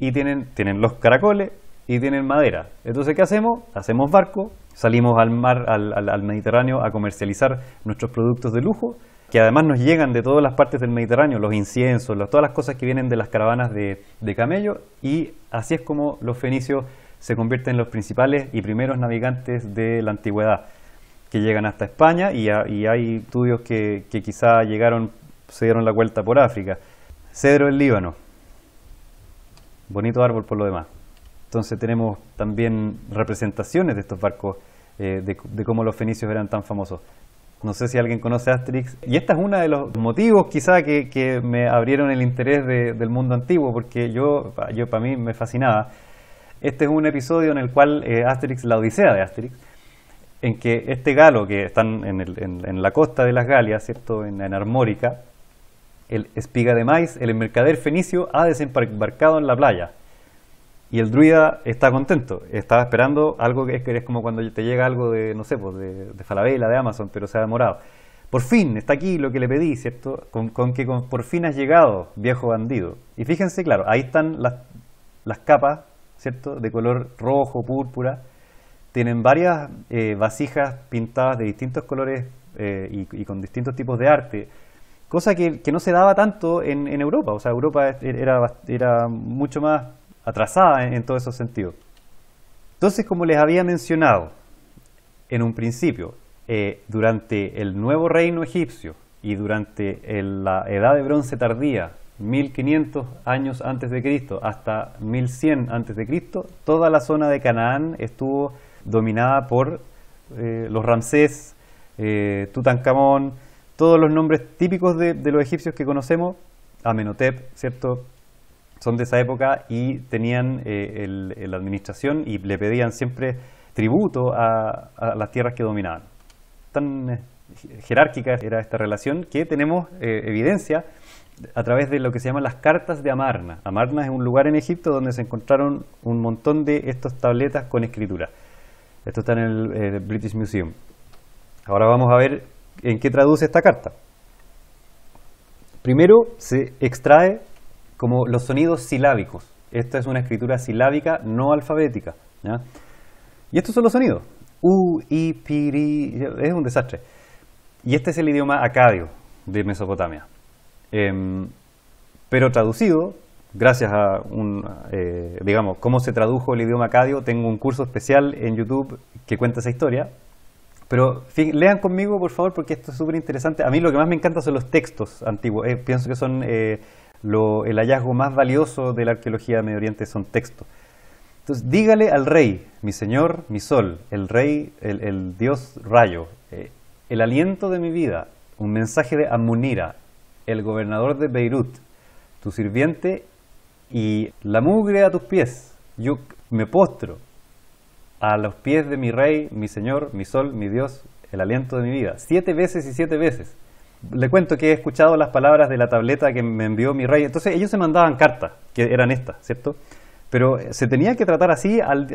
y tienen, tienen los caracoles y tienen madera. Entonces, ¿qué hacemos? Hacemos barco, salimos al mar, al, Mediterráneo a comercializar nuestros productos de lujo que además nos llegan de todas las partes del Mediterráneo, los inciensos, todas las cosas que vienen de las caravanas de, de, camello, y así es como los fenicios se convierten en los principales y primeros navegantes de la antigüedad que llegan hasta España y, hay estudios que, quizá llegaron, se dieron la vuelta por África. Cedro del Líbano, bonito árbol por lo demás. Entonces tenemos también representaciones de estos barcos, eh, de, cómo los fenicios eran tan famosos. No sé si alguien conoce Asterix. Y esta es uno de los motivos quizá que, me abrieron el interés del mundo antiguo, porque yo, yo para mí me fascinaba. Este es un episodio en el cual eh, Asterix, la Odisea de Asterix, en que este galo, que está en, la costa de las Galias, ¿cierto? En, Armórica, el espiga de maíz, el mercader fenicio, ha desembarcado en la playa. Y el druida está contento, estaba esperando algo que es, como cuando te llega algo de, no sé, pues de, de Falabella, de Amazon, pero se ha demorado. Por fin, está aquí lo que le pedí, ¿cierto? Con, que por fin has llegado, viejo bandido. Y fíjense, claro, ahí están las, las capas, ¿cierto? De color rojo, púrpura, tienen varias eh, vasijas pintadas de distintos colores eh, y, con distintos tipos de arte, cosa que, no se daba tanto en, Europa. O sea, Europa era, era mucho más atrasada en, todos esos sentidos. Entonces, como les había mencionado en un principio, eh, durante el nuevo reino egipcio y durante la edad de bronce tardía, 1500 años antes de Cristo hasta 1100 antes de Cristo, toda la zona de Canaán estuvo dominada por eh, los Ramsés, eh, Tutankamón, todos los nombres típicos de, los egipcios que conocemos, Amenhotep, ¿cierto? Son de esa época y tenían eh, la administración y le pedían siempre tributo a, a las tierras que dominaban. Tan jerárquica era esta relación que tenemos evidencia a través de lo que se llaman las cartas de Amarna. Amarna es un lugar en Egipto donde se encontraron un montón de estas tabletas con escritura. Esto está en el, British Museum. Ahora vamos a ver en qué traduce esta carta. Primero se extrae como los sonidos silábicos. Esta es una escritura silábica no alfabética. Y estos son los sonidos. U, I, Piri. Es un desastre. Y este es el idioma acadio de Mesopotamia. Em, pero traducido gracias a un, eh, digamos, cómo se tradujo el idioma acadio, tengo un curso especial en YouTube que cuenta esa historia. Pero lean conmigo, por favor, porque esto es súper interesante. A mí lo que más me encanta son los textos antiguos. Eh, pienso que son eh, el hallazgo más valioso de la arqueología de Medio Oriente, son textos. Entonces, dígale al rey, mi señor, mi sol, el rey, el, el dios rayo, el aliento de mi vida, un mensaje de Amunira, el gobernador de Beirut, tu sirviente y la mugre a tus pies. Yo me postro a los pies de mi rey, mi señor, mi sol, mi Dios, el aliento de mi vida. Siete veces y siete veces. Le cuento que he escuchado las palabras de la tableta que me envió mi rey. Entonces ellos se mandaban cartas, que eran estas, ¿cierto? Pero eh, se tenía que tratar así al,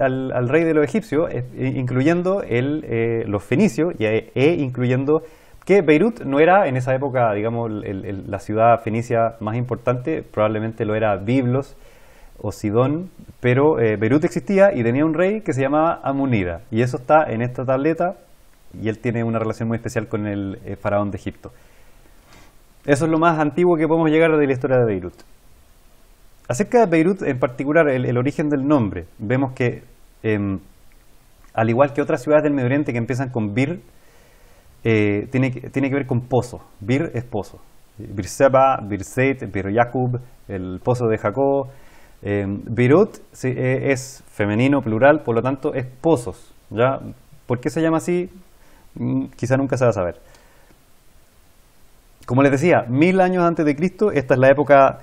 rey de los egipcios, eh, incluyendo el, eh, los fenicios y e incluyendo que Beirut no era en esa época, digamos, la ciudad fenicia más importante, probablemente lo era Biblos o Sidón, pero eh, Beirut existía y tenía un rey que se llamaba Amunida, y eso está en esta tableta, y él tiene una relación muy especial con el eh, faraón de Egipto. Eso es lo más antiguo que podemos llegar de la historia de Beirut. Acerca de Beirut en particular, el, origen del nombre, vemos que, em, al igual que otras ciudades del Medio Oriente que empiezan con Bir, eh, tiene, tiene que ver con pozo. Bir es pozo. Birseba, Seba, Bir el pozo de Jacob. Em, birut eh, es femenino, plural, por lo tanto es pozos. ¿ya? ¿Por qué se llama así? Mm, quizá nunca se va a saber. Como les decía, mil años antes de Cristo, esta es la época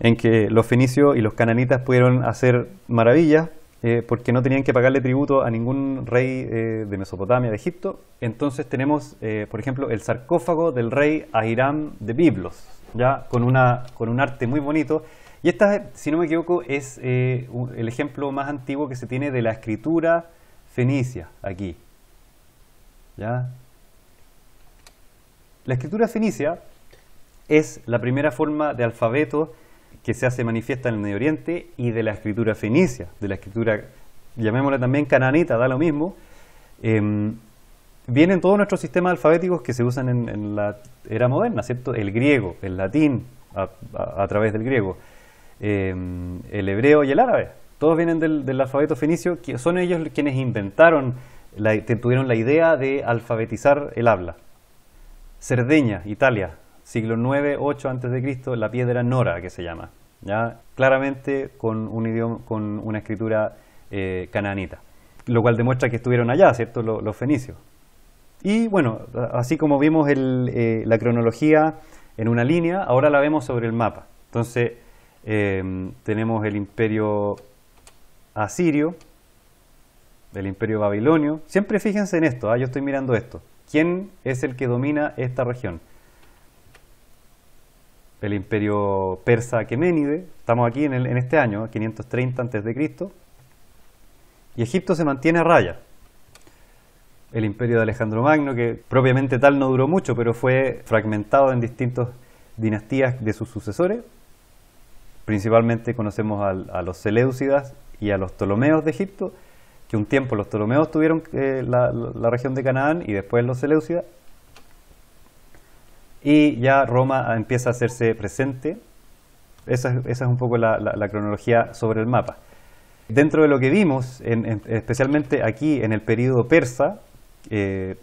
en que los fenicios y los cananitas pudieron hacer maravillas, eh, porque no tenían que pagarle tributo a ningún rey eh, de Mesopotamia, de Egipto. Entonces tenemos, eh, por ejemplo, el sarcófago del rey Ahiram de Biblos, ya con, una, con un arte muy bonito. Y esta, si no me equivoco, es el ejemplo más antiguo que se tiene de la escritura fenicia aquí. La escritura fenicia es la primera forma de alfabeto que se hace manifiesta en el Medio Oriente y de la escritura fenicia, de la escritura, llamémosla también cananita, da lo mismo, em, vienen todos nuestros sistemas alfabéticos que se usan en, la era moderna, ¿cierto? El griego, el latín a, través del griego, em, el hebreo y el árabe. Todos vienen del, alfabeto fenicio, que son ellos quienes inventaron, la, tuvieron la idea de alfabetizar el habla. Cerdeña, Italia, siglo 9, 8 a.C., la piedra Nora, que se llama claramente con, un idioma, con una escritura eh, cananita, lo cual demuestra que estuvieron allá, ¿cierto? Los, fenicios. Y bueno, así como vimos eh, la cronología en una línea, ahora la vemos sobre el mapa. Entonces, eh, tenemos el imperio asirio, el imperio babilonio. Siempre fíjense en esto, ¿ah? yo estoy mirando esto. ¿Quién es el que domina esta región? el imperio persa Aqueménide, estamos aquí en, este año, 530 a.C., y Egipto se mantiene a raya. El imperio de Alejandro Magno, que propiamente tal no duró mucho, pero fue fragmentado en distintas dinastías de sus sucesores. Principalmente conocemos a, los Seleucidas y a los Ptolomeos de Egipto, que un tiempo los Ptolomeos tuvieron eh, la, la, región de Canaán y después los Seleucidas, y ya Roma empieza a hacerse presente. Esa, es un poco la, cronología sobre el mapa. Dentro de lo que vimos, especialmente aquí en el periodo persa, eh,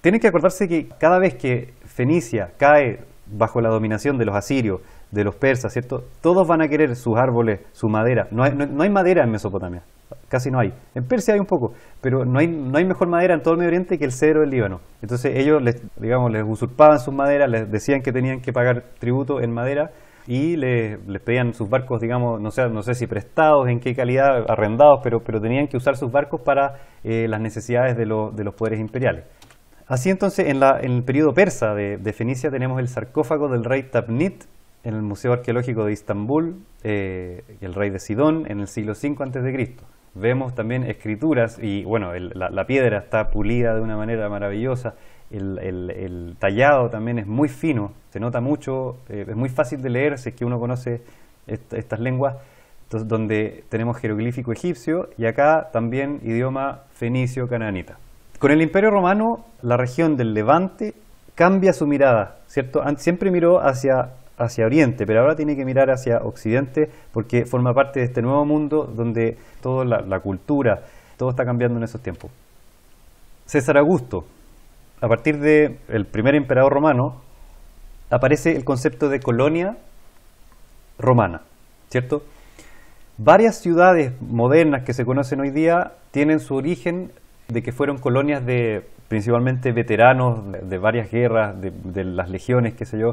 tienen que acordarse que cada vez que Fenicia cae bajo la dominación de los asirios, de los persas, ¿cierto? Todos van a querer sus árboles, su madera. no hay madera en Mesopotamia casi no hay. En Persia hay un poco, pero no hay, no hay mejor madera en todo el Medio Oriente que el cedro del Líbano. Entonces ellos, les, digamos, les usurpaban sus maderas, les decían que tenían que pagar tributo en madera y les, pedían sus barcos, digamos, no sé, no sé si prestados, en qué calidad, arrendados, pero, pero tenían que usar sus barcos para eh, las necesidades de, de los poderes imperiales. Así entonces, en, la, en el periodo persa de, Fenicia tenemos el sarcófago del rey Tabnit en el Museo Arqueológico de Estambul, eh, el rey de Sidón, en el siglo V a.C. Vemos también escrituras y bueno, la, piedra está pulida de una manera maravillosa, el, tallado también es muy fino, se nota mucho, eh, es muy fácil de leer si es que uno conoce estas lenguas, Entonces, donde tenemos jeroglífico egipcio y acá también idioma fenicio cananita. Con el Imperio Romano, la región del Levante cambia su mirada, ¿cierto? Siempre miró hacia hacia Oriente, pero ahora tiene que mirar hacia Occidente porque forma parte de este nuevo mundo donde toda la, cultura, todo está cambiando en esos tiempos. César Augusto, a partir del primer emperador romano, aparece el concepto de colonia romana, ¿cierto? Varias ciudades modernas que se conocen hoy día tienen su origen de que fueron colonias de principalmente veteranos de, varias guerras, de, de las legiones, qué sé yo,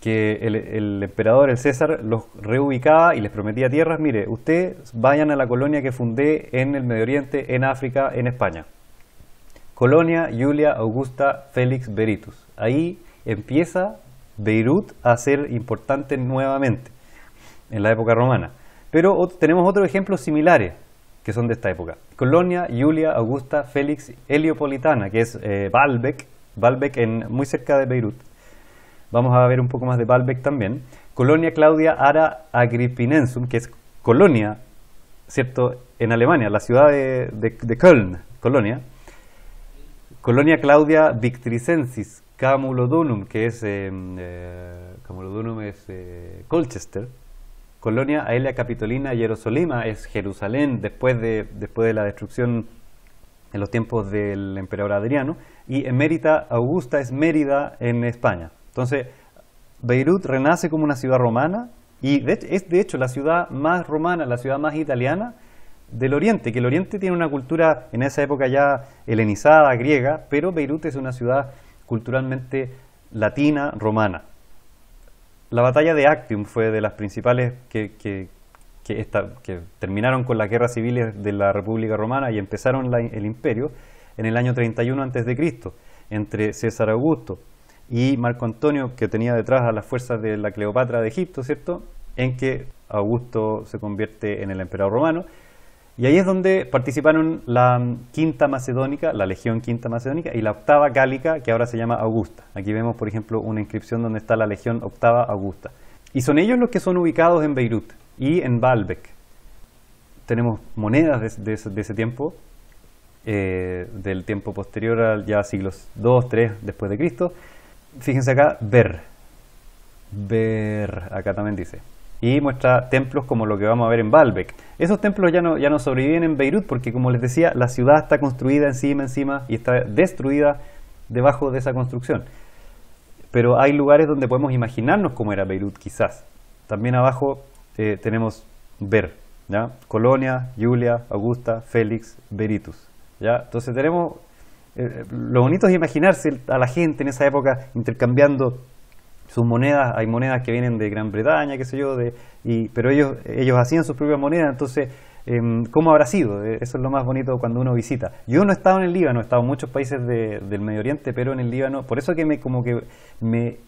que el, emperador, el César, los reubicaba y les prometía tierras. Mire, ustedes vayan a la colonia que fundé en el Medio Oriente, en África, en España. Colonia Julia Augusta Félix Beritus. Ahí empieza Beirut a ser importante nuevamente, en la época romana. Pero tenemos otros ejemplos similares que son de esta época. Colonia Julia Augusta Félix Heliopolitana, que es eh, Baalbek, en, muy cerca de Beirut Vamos a ver un poco más de Balbec también. Colonia Claudia Ara Agrippinensum, que es colonia, ¿cierto? En Alemania, la ciudad de, de, Köln, colonia. Colonia Claudia Victricensis Camulodunum, que es, eh, eh, Camulodunum es eh, Colchester. Colonia Aelia Capitolina Jerusalema es Jerusalén después de, después de la destrucción en los tiempos del emperador Adriano. Y Emerita Augusta es Mérida en España. Entonces, Beirut renace como una ciudad romana y es de hecho la ciudad más romana, la ciudad más italiana del Oriente, que el Oriente tiene una cultura en esa época ya helenizada, griega, pero Beirut es una ciudad culturalmente latina, romana. La batalla de Actium fue de las principales que, terminaron con las guerras civiles de la República Romana y empezaron el imperio en el año 31 a.C., entre César Augusto y Marco Antonio, que tenía detrás a las fuerzas de la Cleopatra de Egipto, ¿cierto? En que Augusto se convierte en el emperador romano. Y ahí es donde participaron la quinta macedónica, la legión quinta macedónica, y la octava cálica, que ahora se llama Augusta. Aquí vemos, por ejemplo, una inscripción donde está la legión octava Augusta. Y son ellos los que son ubicados en Beirut y en Baalbek. Tenemos monedas de, ese tiempo, eh, del tiempo posterior al ya siglos 2, 3 después de Cristo fíjense acá, ver. Ver, acá también dice. Y muestra templos como lo que vamos a ver en Baalbek. Esos templos ya no, ya no sobreviven en Beirut porque, como les decía, la ciudad está construida encima, encima y está destruida debajo de esa construcción. Pero hay lugares donde podemos imaginarnos cómo era Beirut, quizás. También abajo eh, tenemos ver, ¿ya? Colonia, Julia, Augusta, Félix, Beritus. ¿ya? Entonces tenemos eh, lo bonito es imaginarse a la gente en esa época intercambiando sus monedas, hay monedas que vienen de Gran Bretaña, qué sé yo, de, y, pero ellos, ellos hacían sus propias monedas, entonces, eh, ¿cómo habrá sido? Eh, eso es lo más bonito cuando uno visita. Yo no he estado en el Líbano, he estado en muchos países del Medio Oriente, pero en el Líbano, por eso que me, como que me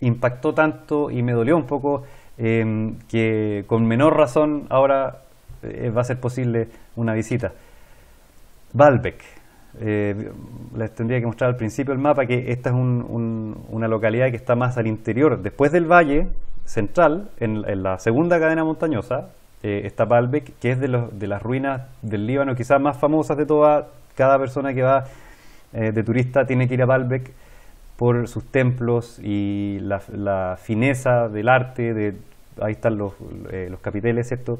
impactó tanto y me dolió un poco em, que con menor razón ahora eh, va a ser posible una visita. Balbec eh, les tendría que mostrar al principio el mapa que esta es una localidad que está más al interior. Después del valle central, en, la segunda cadena montañosa, eh, está Baalbek, que es de, las ruinas del Líbano quizás más famosas de todas Cada persona que va eh, de turista tiene que ir a Balbec por sus templos y la, fineza del arte. De, ahí están los, los capiteles, ¿cierto?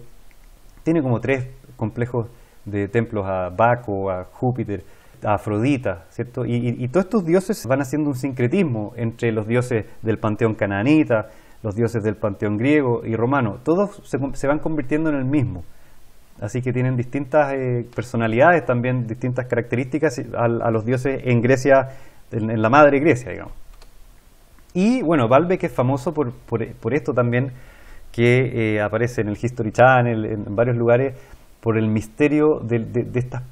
Tiene como tres complejos de templos a Baco, a Júpiter Afrodita, ¿cierto? Y, todos estos dioses van haciendo un sincretismo entre los dioses del panteón cananita, los dioses del panteón griego y romano. Todos se, van convirtiendo en el mismo. Así que tienen distintas eh, personalidades, también distintas características a, los dioses en Grecia, en, la madre Grecia, digamos. Y bueno, Valve que es famoso por, por, esto también, que eh, aparece en el History Channel, en, varios lugares, por el misterio de, estas de, estas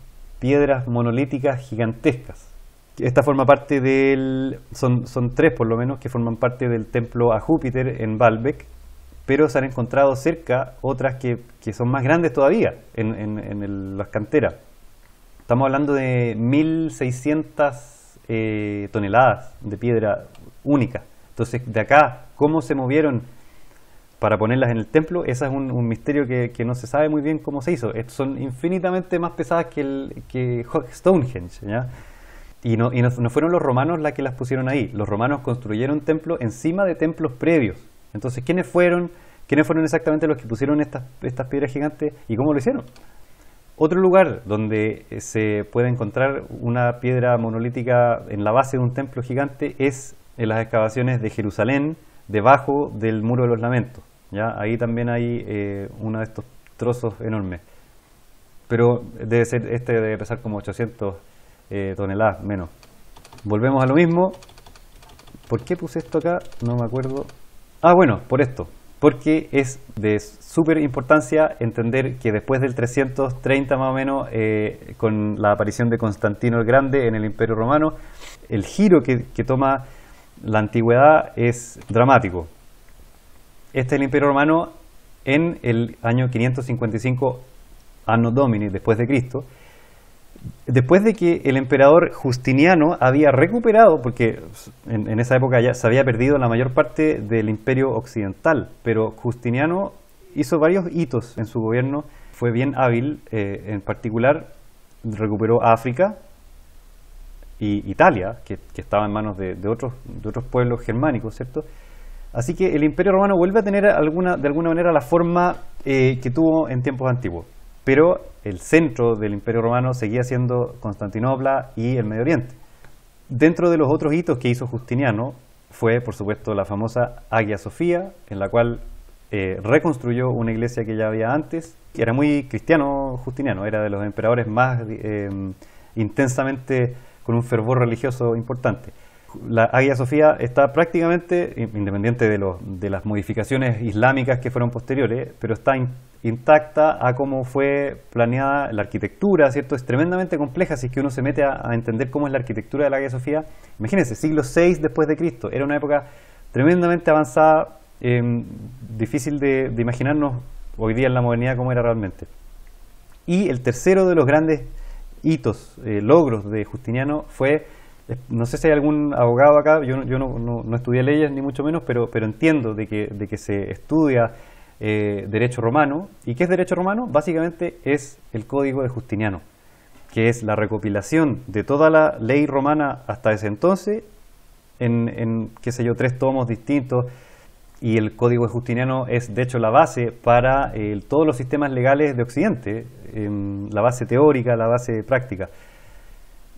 piedras monolíticas gigantescas. Esta forma parte del. Son, tres por lo menos que forman parte del templo a Júpiter en Baalbek, pero se han encontrado cerca otras que, son más grandes todavía en, en, las canteras. Estamos hablando de 1600 eh, toneladas de piedra única. Entonces, de acá, ¿cómo se movieron para ponerlas en el templo, ese es un, misterio que, no se sabe muy bien cómo se hizo. Eh, son infinitamente más pesadas que, el, que Stonehenge, Y, no, y no, fueron los romanos las que las pusieron ahí. Los romanos construyeron templos encima de templos previos. Entonces, ¿quiénes fueron? ¿Quiénes fueron exactamente los que pusieron estas, estas piedras gigantes y cómo lo hicieron? Otro lugar donde eh, se puede encontrar una piedra monolítica en la base de un templo gigante es en las excavaciones de Jerusalén, debajo del Muro de los ¿ya? Ahí también hay eh, uno de estos trozos enormes. Pero debe ser, este debe pesar como 800 eh, toneladas menos. Volvemos a lo mismo. ¿Por qué puse esto acá? No me acuerdo. Ah, bueno, por esto. Porque es de súper importancia entender que después del 330 más o menos, eh, con la aparición de Constantino el Grande en el Imperio Romano, el giro que, que toma la antigüedad es dramático este el Imperio Romano en el año 555 Anno Domini, después de Cristo, después de que el emperador Justiniano había recuperado, porque en, esa época ya se había perdido la mayor parte del imperio occidental, pero Justiniano hizo varios hitos en su gobierno, fue bien hábil, eh, en particular recuperó África y Italia, que, estaba en manos otros, de otros pueblos germánicos, ¿cierto? Así que el Imperio Romano vuelve a tener alguna, de alguna manera la forma eh, que tuvo en tiempos antiguos, pero el centro del Imperio Romano seguía siendo Constantinopla y el Medio Oriente. Dentro de los otros hitos que hizo Justiniano fue, por supuesto, la famosa Hagia Sofía, en la cual eh, reconstruyó una iglesia que ya había antes, que era muy cristiano Justiniano, era de los emperadores más eh, intensamente con un fervor religioso importante la Hagia Sofía está prácticamente, independiente de, de las modificaciones islámicas que fueron posteriores, pero está intacta a cómo fue planeada la arquitectura, ¿cierto? Es tremendamente compleja si que uno se mete a, entender cómo es la arquitectura de la Hagia Sofía. Imagínense, siglo VI después de Cristo, era una época tremendamente avanzada, em, difícil de, imaginarnos hoy día en la modernidad cómo era realmente. Y el tercero de los grandes hitos, eh, logros de Justiniano fue no sé si hay algún abogado acá, yo, no, estudié leyes ni mucho menos, pero, entiendo de que, se estudia eh, derecho romano. ¿Y qué es derecho romano? Básicamente es el código de Justiniano, que es la recopilación de toda la ley romana hasta ese entonces en, qué sé yo, tres tomos distintos. Y el código de Justiniano es, de hecho, la base para eh, todos los sistemas legales de Occidente, em, la base teórica, la base práctica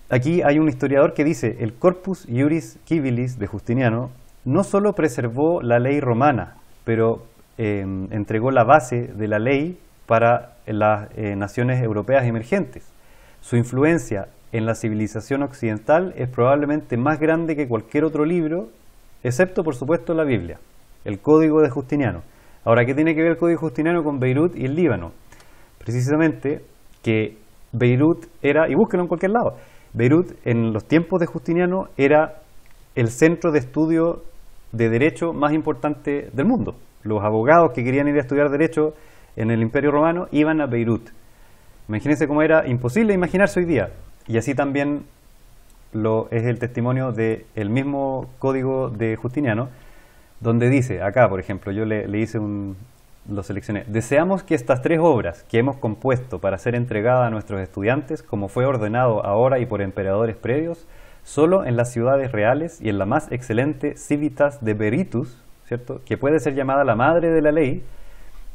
aquí hay un historiador que dice, el corpus iuris civilis de Justiniano no solo preservó la ley romana, pero em, entregó la base de la ley para las eh, naciones europeas emergentes. Su influencia en la civilización occidental es probablemente más grande que cualquier otro libro, excepto por supuesto la Biblia, el Código de Justiniano. Ahora, ¿qué tiene que ver el Código Justiniano con Beirut y el Líbano? Precisamente que Beirut era, y búsquenlo en cualquier lado, Beirut en los tiempos de Justiniano era el centro de estudio de derecho más importante del mundo. Los abogados que querían ir a estudiar derecho en el Imperio Romano iban a Beirut. Imagínense cómo era imposible imaginarse hoy día. Y así también lo, es el testimonio del mismo código de Justiniano, donde dice, acá por ejemplo, yo le hice un, lo seleccioné. Deseamos que estas tres obras que hemos compuesto para ser entregadas a nuestros estudiantes, como fue ordenado ahora y por emperadores previos, solo en las ciudades reales y en la más excelente Civitas de Veritus, ¿cierto? que puede ser llamada la madre de la ley,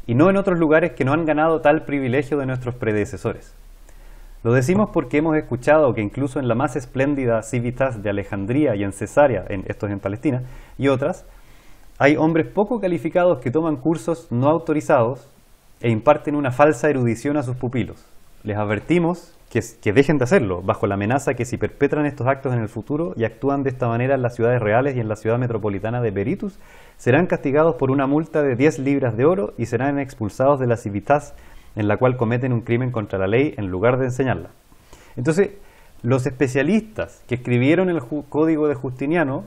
y no en otros lugares que no han ganado tal privilegio de nuestros predecesores. Lo decimos porque hemos escuchado que incluso en la más espléndida Civitas de Alejandría y en Cesarea, en, estos en Palestina, y otras, hay hombres poco calificados que toman cursos no autorizados e imparten una falsa erudición a sus pupilos. Les advertimos que, dejen de hacerlo, bajo la amenaza que si perpetran estos actos en el futuro y actúan de esta manera en las ciudades reales y en la ciudad metropolitana de Peritus, serán castigados por una multa de 10 libras de oro y serán expulsados de la civitas en la cual cometen un crimen contra la ley en lugar de enseñarla. Entonces, los especialistas que escribieron el Código de Justiniano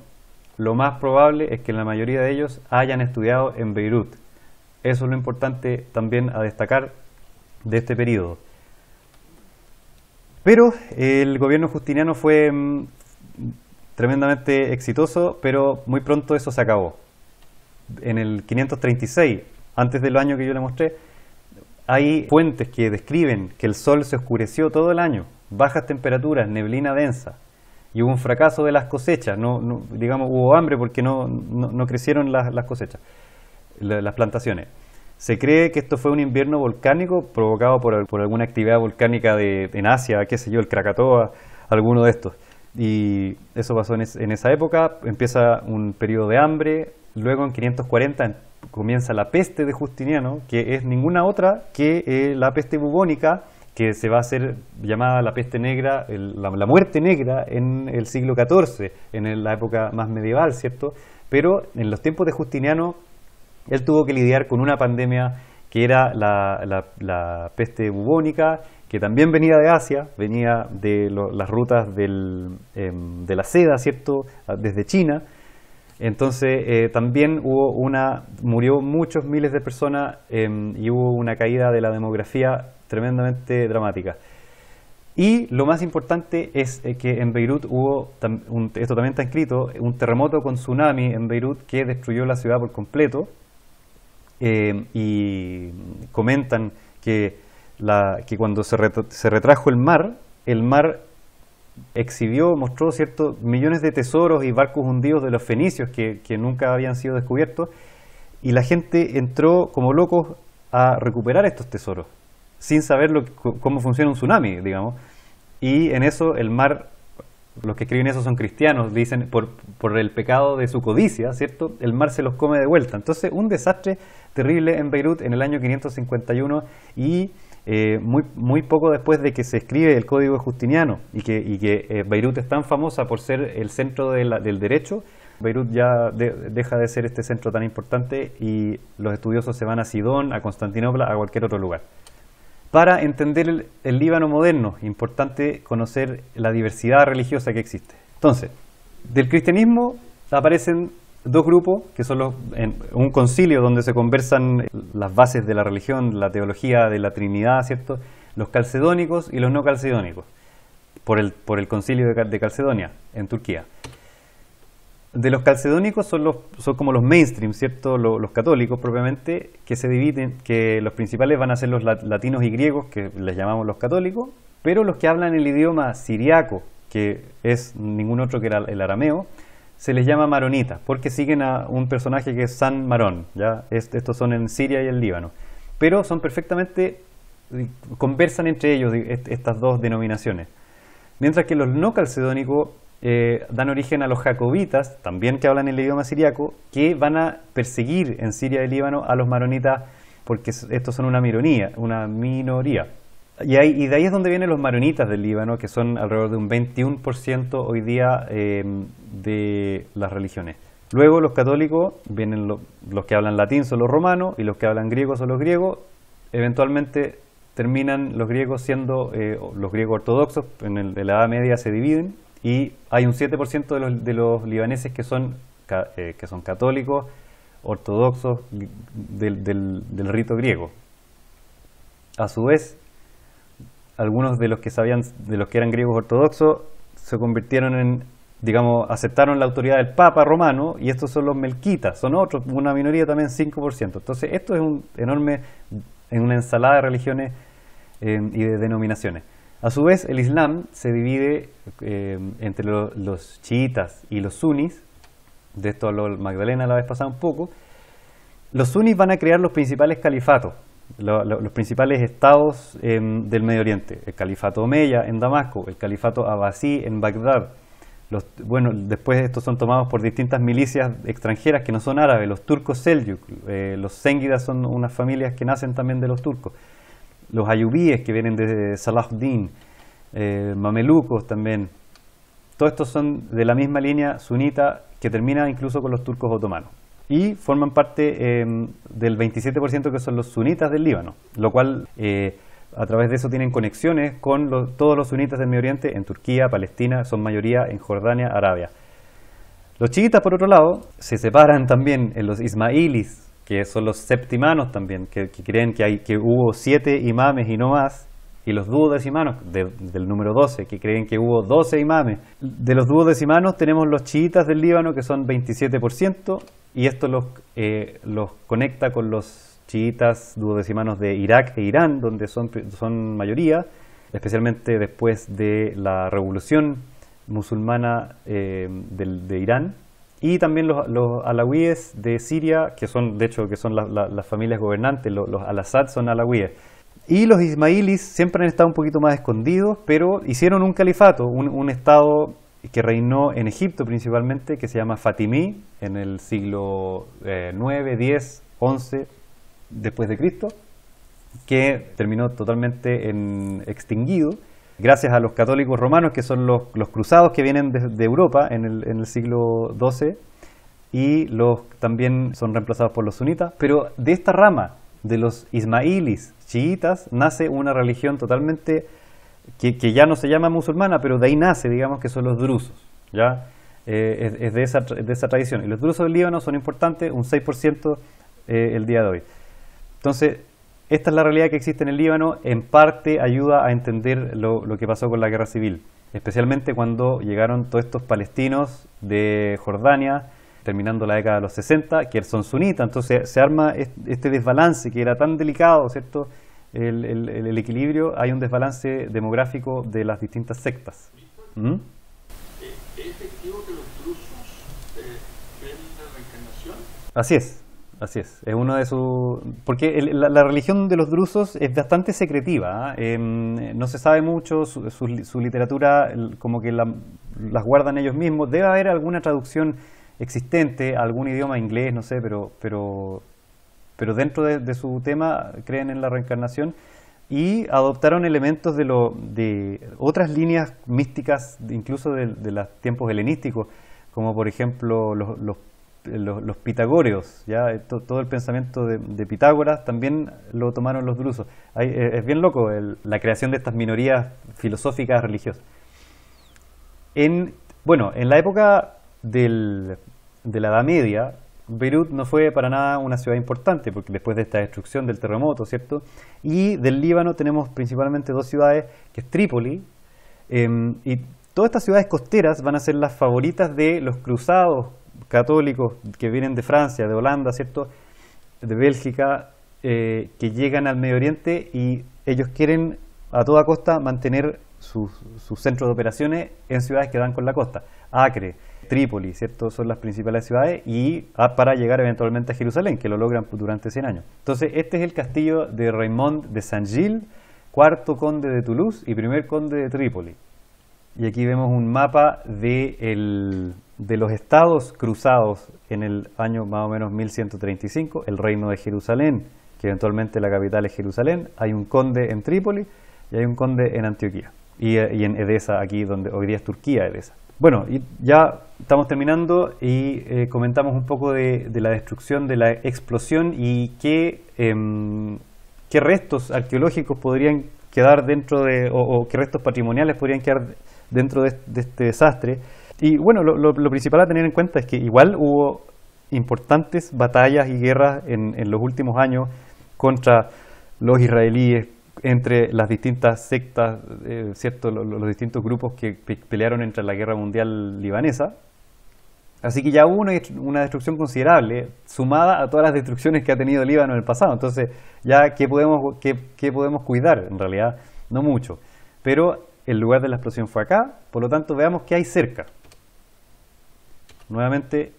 lo más probable es que la mayoría de ellos hayan estudiado en Beirut. Eso es lo importante también a destacar de este periodo. Pero el gobierno justiniano fue mm, tremendamente exitoso, pero muy pronto eso se acabó. En el 536, antes del año que yo le mostré, hay fuentes que describen que el sol se oscureció todo el año, bajas temperaturas, neblina densa y hubo un fracaso de las cosechas, no, digamos hubo hambre porque no, crecieron las, cosechas, las plantaciones. Se cree que esto fue un invierno volcánico provocado por, alguna actividad volcánica de, en Asia, qué sé yo, el Krakatoa, alguno de estos. Y eso pasó en, en esa época, empieza un periodo de hambre, luego en 540 comienza la peste de Justiniano, que es ninguna otra que eh, la peste bubónica, que se va a hacer llamada la peste negra, la, muerte negra en el siglo XIV, en la época más medieval, ¿cierto? Pero en los tiempos de Justiniano, él tuvo que lidiar con una pandemia que era la, peste bubónica, que también venía de Asia, venía de las rutas del, em, de la seda, ¿cierto? Ah, desde China. Entonces eh, también hubo una, murió muchos miles de personas em, y hubo una caída de la demografía tremendamente dramática. Y lo más importante es eh, que en Beirut hubo, esto también está escrito, un terremoto con tsunami en Beirut que destruyó la ciudad por completo. Eh, y comentan que, que cuando se, retrajo el mar, el mar exhibió, mostró ciertos millones de tesoros y barcos hundidos de los fenicios que nunca habían sido descubiertos. Y la gente entró como locos a recuperar estos tesoros sin saber cómo funciona un tsunami, digamos. Y en eso el mar, los que escriben eso son cristianos, dicen, por, el pecado de su codicia, ¿cierto? El mar se los come de vuelta. Entonces, un desastre terrible en Beirut en el año 551 y eh, muy, poco después de que se escribe el Código Justiniano y que, eh, Beirut es tan famosa por ser el centro del derecho, Beirut ya deja de ser este centro tan importante y los estudiosos se van a Sidón, a Constantinopla, a cualquier otro lugar. Para entender el, Líbano moderno, importante conocer la diversidad religiosa que existe. Entonces, del cristianismo aparecen dos grupos, que son en un concilio donde se conversan las bases de la religión, la teología de la Trinidad, ¿cierto? Los calcedónicos y los no calcedónicos, por el, por el concilio de Calcedonia, en Turquía de los calcedónicos son, los, son como los mainstream, ¿cierto? Los, católicos propiamente, que se dividen, que los principales van a ser los latinos y griegos, que les llamamos los católicos, pero los que hablan el idioma siriaco, que es ningún otro que el arameo, se les llama maronitas, porque siguen a un personaje que es San Marón, ¿ya? estos son en Siria y el Líbano, pero son perfectamente, conversan entre ellos estas dos denominaciones. Mientras que los no calcedónicos eh, dan origen a los jacobitas, también que hablan el idioma siriaco, que van a perseguir en Siria y Líbano a los maronitas porque estos son una minoría, una minoría. Y, de ahí es donde vienen los maronitas del Líbano, que son alrededor de un 21% hoy día em, de las religiones. Luego los católicos, vienen los que hablan latín son los romanos y los que hablan griego son los griegos. Eventualmente terminan los griegos siendo eh, los griegos ortodoxos, en, el, en la Edad Media se dividen y hay un 7% de los, de los, libaneses que son, eh, que son católicos, ortodoxos del, rito griego. A su vez, algunos de los que sabían, de los que eran griegos ortodoxos, se convirtieron en, digamos, aceptaron la autoridad del Papa romano y estos son los melquitas, son otros, una minoría también 5%. Entonces, esto es un enorme, en una ensalada de religiones eh, y de denominaciones. A su vez, el Islam se divide eh, entre los chiitas y los sunnis, de esto habló Magdalena la vez pasada un poco, los sunnis van a crear los principales califatos, los principales estados em, del Medio Oriente, el califato Omeya en Damasco, el califato Abbasí en Bagdad, los, bueno, después estos son tomados por distintas milicias extranjeras que no son árabes, los turcos Seljuk, eh, los Zengidas son unas familias que nacen también de los turcos los ayubíes que vienen de Salahuddin, eh, mamelucos también. Todos estos son de la misma línea sunita que termina incluso con los turcos otomanos. Y forman parte eh, del 27% que son los sunitas del Líbano, lo cual eh, a través de eso tienen conexiones con todos los sunitas del Medio Oriente, en Turquía, Palestina, son mayoría en Jordania, Arabia. Los chiitas, por otro lado, se separan también en los ismailis, que son los septimanos también, que, creen que, hay, que hubo siete imames y no más, y los duodecimanos, del número 12, que creen que hubo 12 imames. De los duodecimanos tenemos los chiitas del Líbano, que son 27%, y esto los, eh, los conecta con los chiitas duodecimanos de Irak e Irán, donde son, son mayoría, especialmente después de la revolución musulmana eh, de Irán, y también los, los alawíes de Siria, que son, de hecho, que son las familias gobernantes, los, al-Assad son alawíes. Y los ismailis siempre han estado un poquito más escondidos, pero hicieron un califato, un, estado que reinó en Egipto principalmente, que se llama Fatimí, en el siglo 9, 10, 11 después de Cristo, que terminó totalmente en extinguido gracias a los católicos romanos, que son los, los cruzados que vienen de Europa en el, siglo XII, y los también son reemplazados por los sunitas, pero de esta rama de los ismailis, chiitas nace una religión totalmente que, ya no se llama musulmana, pero de ahí nace, digamos, que son los drusos, ¿ya? Eh, es, de, esa, de, esa, tradición. Y los drusos del Líbano son importantes, un 6% eh, el día de hoy. Entonces, esta es la realidad que existe en el Líbano, en parte ayuda a entender lo, que pasó con la guerra civil, especialmente cuando llegaron todos estos palestinos de Jordania, terminando la década de los 60, que son sunitas, entonces se arma este desbalance que era tan delicado, ¿cierto? El, equilibrio, hay un desbalance demográfico de las distintas sectas. ¿Mm? ¿E-, ¿Es efectivo que los rusos eh, la reencarnación? Así es. Así es, es uno de sus... Porque la, religión de los drusos es bastante secretiva, ¿eh? em, no se sabe mucho, su, literatura como que las guardan ellos mismos, debe haber alguna traducción existente, algún idioma inglés, no sé, pero, pero, pero dentro de, su tema creen en la reencarnación y adoptaron elementos de, lo, de otras líneas místicas, incluso de, los tiempos helenísticos, como por ejemplo los, los eh, los, pitagóreos, ya eh, todo el pensamiento de, Pitágoras también lo tomaron los drusos. Eh, es bien loco la creación de estas minorías filosóficas religiosas. En, bueno, en la época de la Edad Media, Beirut no fue para nada una ciudad importante, porque después de esta destrucción del terremoto, ¿cierto? Y del Líbano tenemos principalmente dos ciudades, que es Trípoli, em, y todas estas ciudades costeras van a ser las favoritas de los cruzados católicos que vienen de Francia, de Holanda, ¿cierto? De Bélgica, eh, que llegan al Medio Oriente y ellos quieren a toda costa mantener sus, centros de operaciones en ciudades que dan con la costa. Acre, Trípoli, ¿cierto? Son las principales ciudades y ah, para llegar eventualmente a Jerusalén, que lo logran durante 100 años. Entonces, este es el castillo de Raymond de Saint-Gilles, cuarto conde de Toulouse y primer conde de Trípoli. Y aquí vemos un mapa de el, de los estados cruzados en el año más o menos 1135, el reino de Jerusalén, que eventualmente la capital es Jerusalén, hay un conde en Trípoli y hay un conde en Antioquía y, eh, en Edesa, aquí donde hoy día es Turquía, Edesa. Bueno, y ya estamos terminando y eh, comentamos un poco de, la destrucción, de la explosión y qué, em, qué restos arqueológicos podrían quedar dentro de, o, qué restos patrimoniales podrían quedar dentro de este desastre. Y bueno, lo, principal a tener en cuenta es que igual hubo importantes batallas y guerras en, los últimos años contra los israelíes, entre las distintas sectas, eh, ¿cierto? Los, distintos grupos que pelearon entre la guerra mundial libanesa. Así que ya hubo una, destrucción considerable, sumada a todas las destrucciones que ha tenido Líbano en el pasado. Entonces, ya qué podemos, qué podemos cuidar, en realidad, no mucho. Pero el lugar de la explosión fue acá, por lo tanto, veamos que hay cerca. Nuevamente,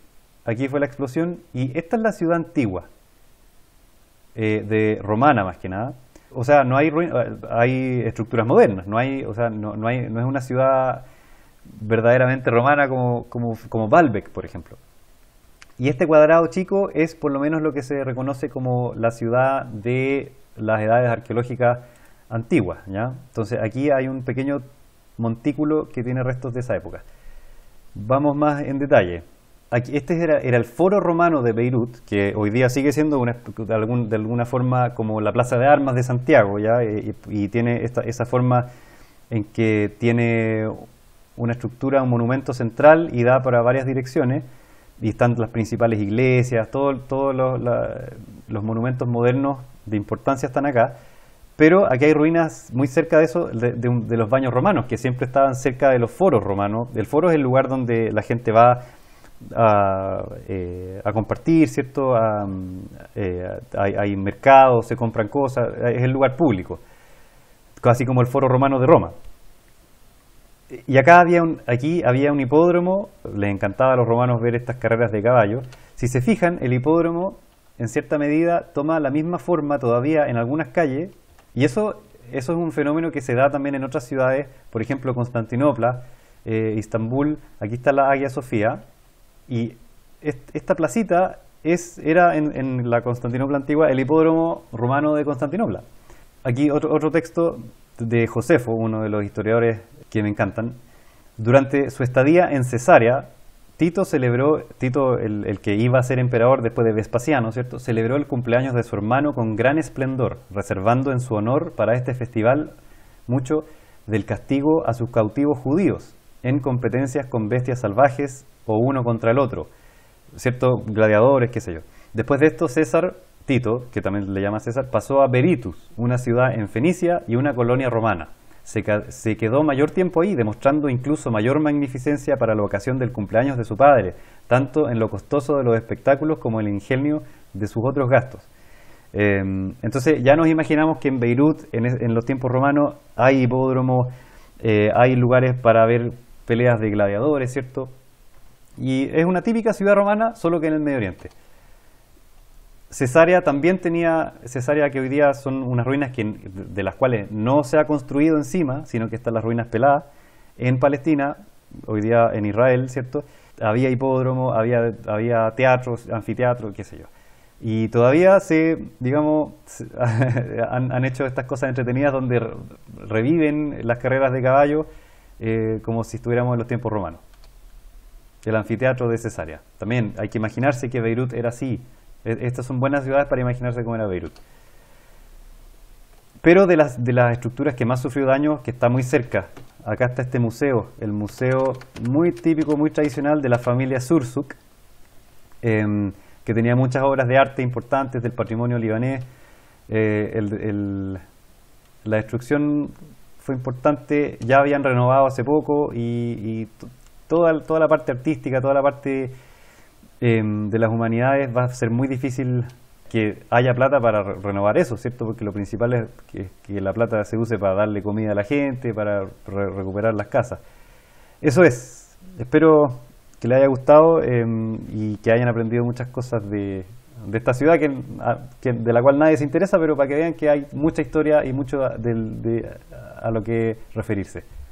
aquí fue la explosión y esta es la ciudad antigua, eh, de romana más que nada. O sea, no hay, eh, hay estructuras modernas, no, hay, o sea, no, hay, no es una ciudad verdaderamente romana como, como, Baalbek, por ejemplo. Y este cuadrado chico es por lo menos lo que se reconoce como la ciudad de las edades arqueológicas antiguas. ¿ya? Entonces aquí hay un pequeño montículo que tiene restos de esa época. Vamos más en detalle. Aquí, este era, el foro romano de Beirut, que hoy día sigue siendo de, alguna forma como la Plaza de Armas de Santiago, ¿ya? y, tiene esa forma en que tiene una estructura, un monumento central y da para varias direcciones, y están las principales iglesias, todos los monumentos modernos de importancia están acá pero aquí hay ruinas muy cerca de eso, de, los baños romanos, que siempre estaban cerca de los foros romanos. El foro es el lugar donde la gente va a, eh, compartir, ¿cierto? Eh, hay, hay, mercados, se compran cosas, es el lugar público, casi como el foro romano de Roma. Y acá había un, aquí había un hipódromo, les encantaba a los romanos ver estas carreras de caballos. Si se fijan, el hipódromo en cierta medida toma la misma forma todavía en algunas calles y eso, eso es un fenómeno que se da también en otras ciudades, por ejemplo Constantinopla, eh, Istambul, aquí está la Hagia Sofía, y esta placita es, era en, la Constantinopla antigua el hipódromo romano de Constantinopla. Aquí otro, otro texto de Josefo, uno de los historiadores que me encantan, durante su estadía en Cesarea, Tito celebró, Tito, el, que iba a ser emperador después de Vespasiano, ¿cierto? Celebró el cumpleaños de su hermano con gran esplendor, reservando en su honor para este festival mucho del castigo a sus cautivos judíos en competencias con bestias salvajes o uno contra el otro, ¿cierto? Gladiadores, qué sé yo. Después de esto, César, Tito, que también le llama César, pasó a Beritus, una ciudad en Fenicia y una colonia romana se, quedó mayor tiempo ahí, demostrando incluso mayor magnificencia para la ocasión del cumpleaños de su padre, tanto en lo costoso de los espectáculos como en el ingenio de sus otros gastos. Em, entonces ya nos imaginamos que en Beirut, en, los tiempos romanos, hay hipódromos, eh, hay lugares para ver peleas de gladiadores, ¿cierto? Y es una típica ciudad romana, solo que en el Medio Oriente. Cesarea también tenía, Cesarea que hoy día son unas ruinas de las cuales no se ha construido encima, sino que están las ruinas peladas, en Palestina, hoy día en Israel, ¿cierto? Había hipódromo, había, había teatros, anfiteatros, qué sé yo. Y todavía se, digamos, [LAUGHS] han, hecho estas cosas entretenidas donde reviven las carreras de caballo eh, como si estuviéramos en los tiempos romanos. El anfiteatro de Cesarea. También hay que imaginarse que Beirut era así, e-, estas son buenas ciudades para imaginarse cómo era Beirut. Pero de las, de las estructuras que más sufrió daño, que está muy cerca, acá está este museo, el museo muy típico, muy tradicional de la familia Sursuk, em, que tenía muchas obras de arte importantes del patrimonio libanés. Eh, la destrucción fue importante, ya habían renovado hace poco y, toda, toda la parte artística, toda la parte Em, de las humanidades va a ser muy difícil que haya plata para renovar eso, ¿cierto? Porque lo principal es que, la plata se use para darle comida a la gente, para recuperar las casas. Eso es. Espero que les haya gustado em, y que hayan aprendido muchas cosas de, esta ciudad que, de la cual nadie se interesa, pero para que vean que hay mucha historia y mucho a lo que referirse.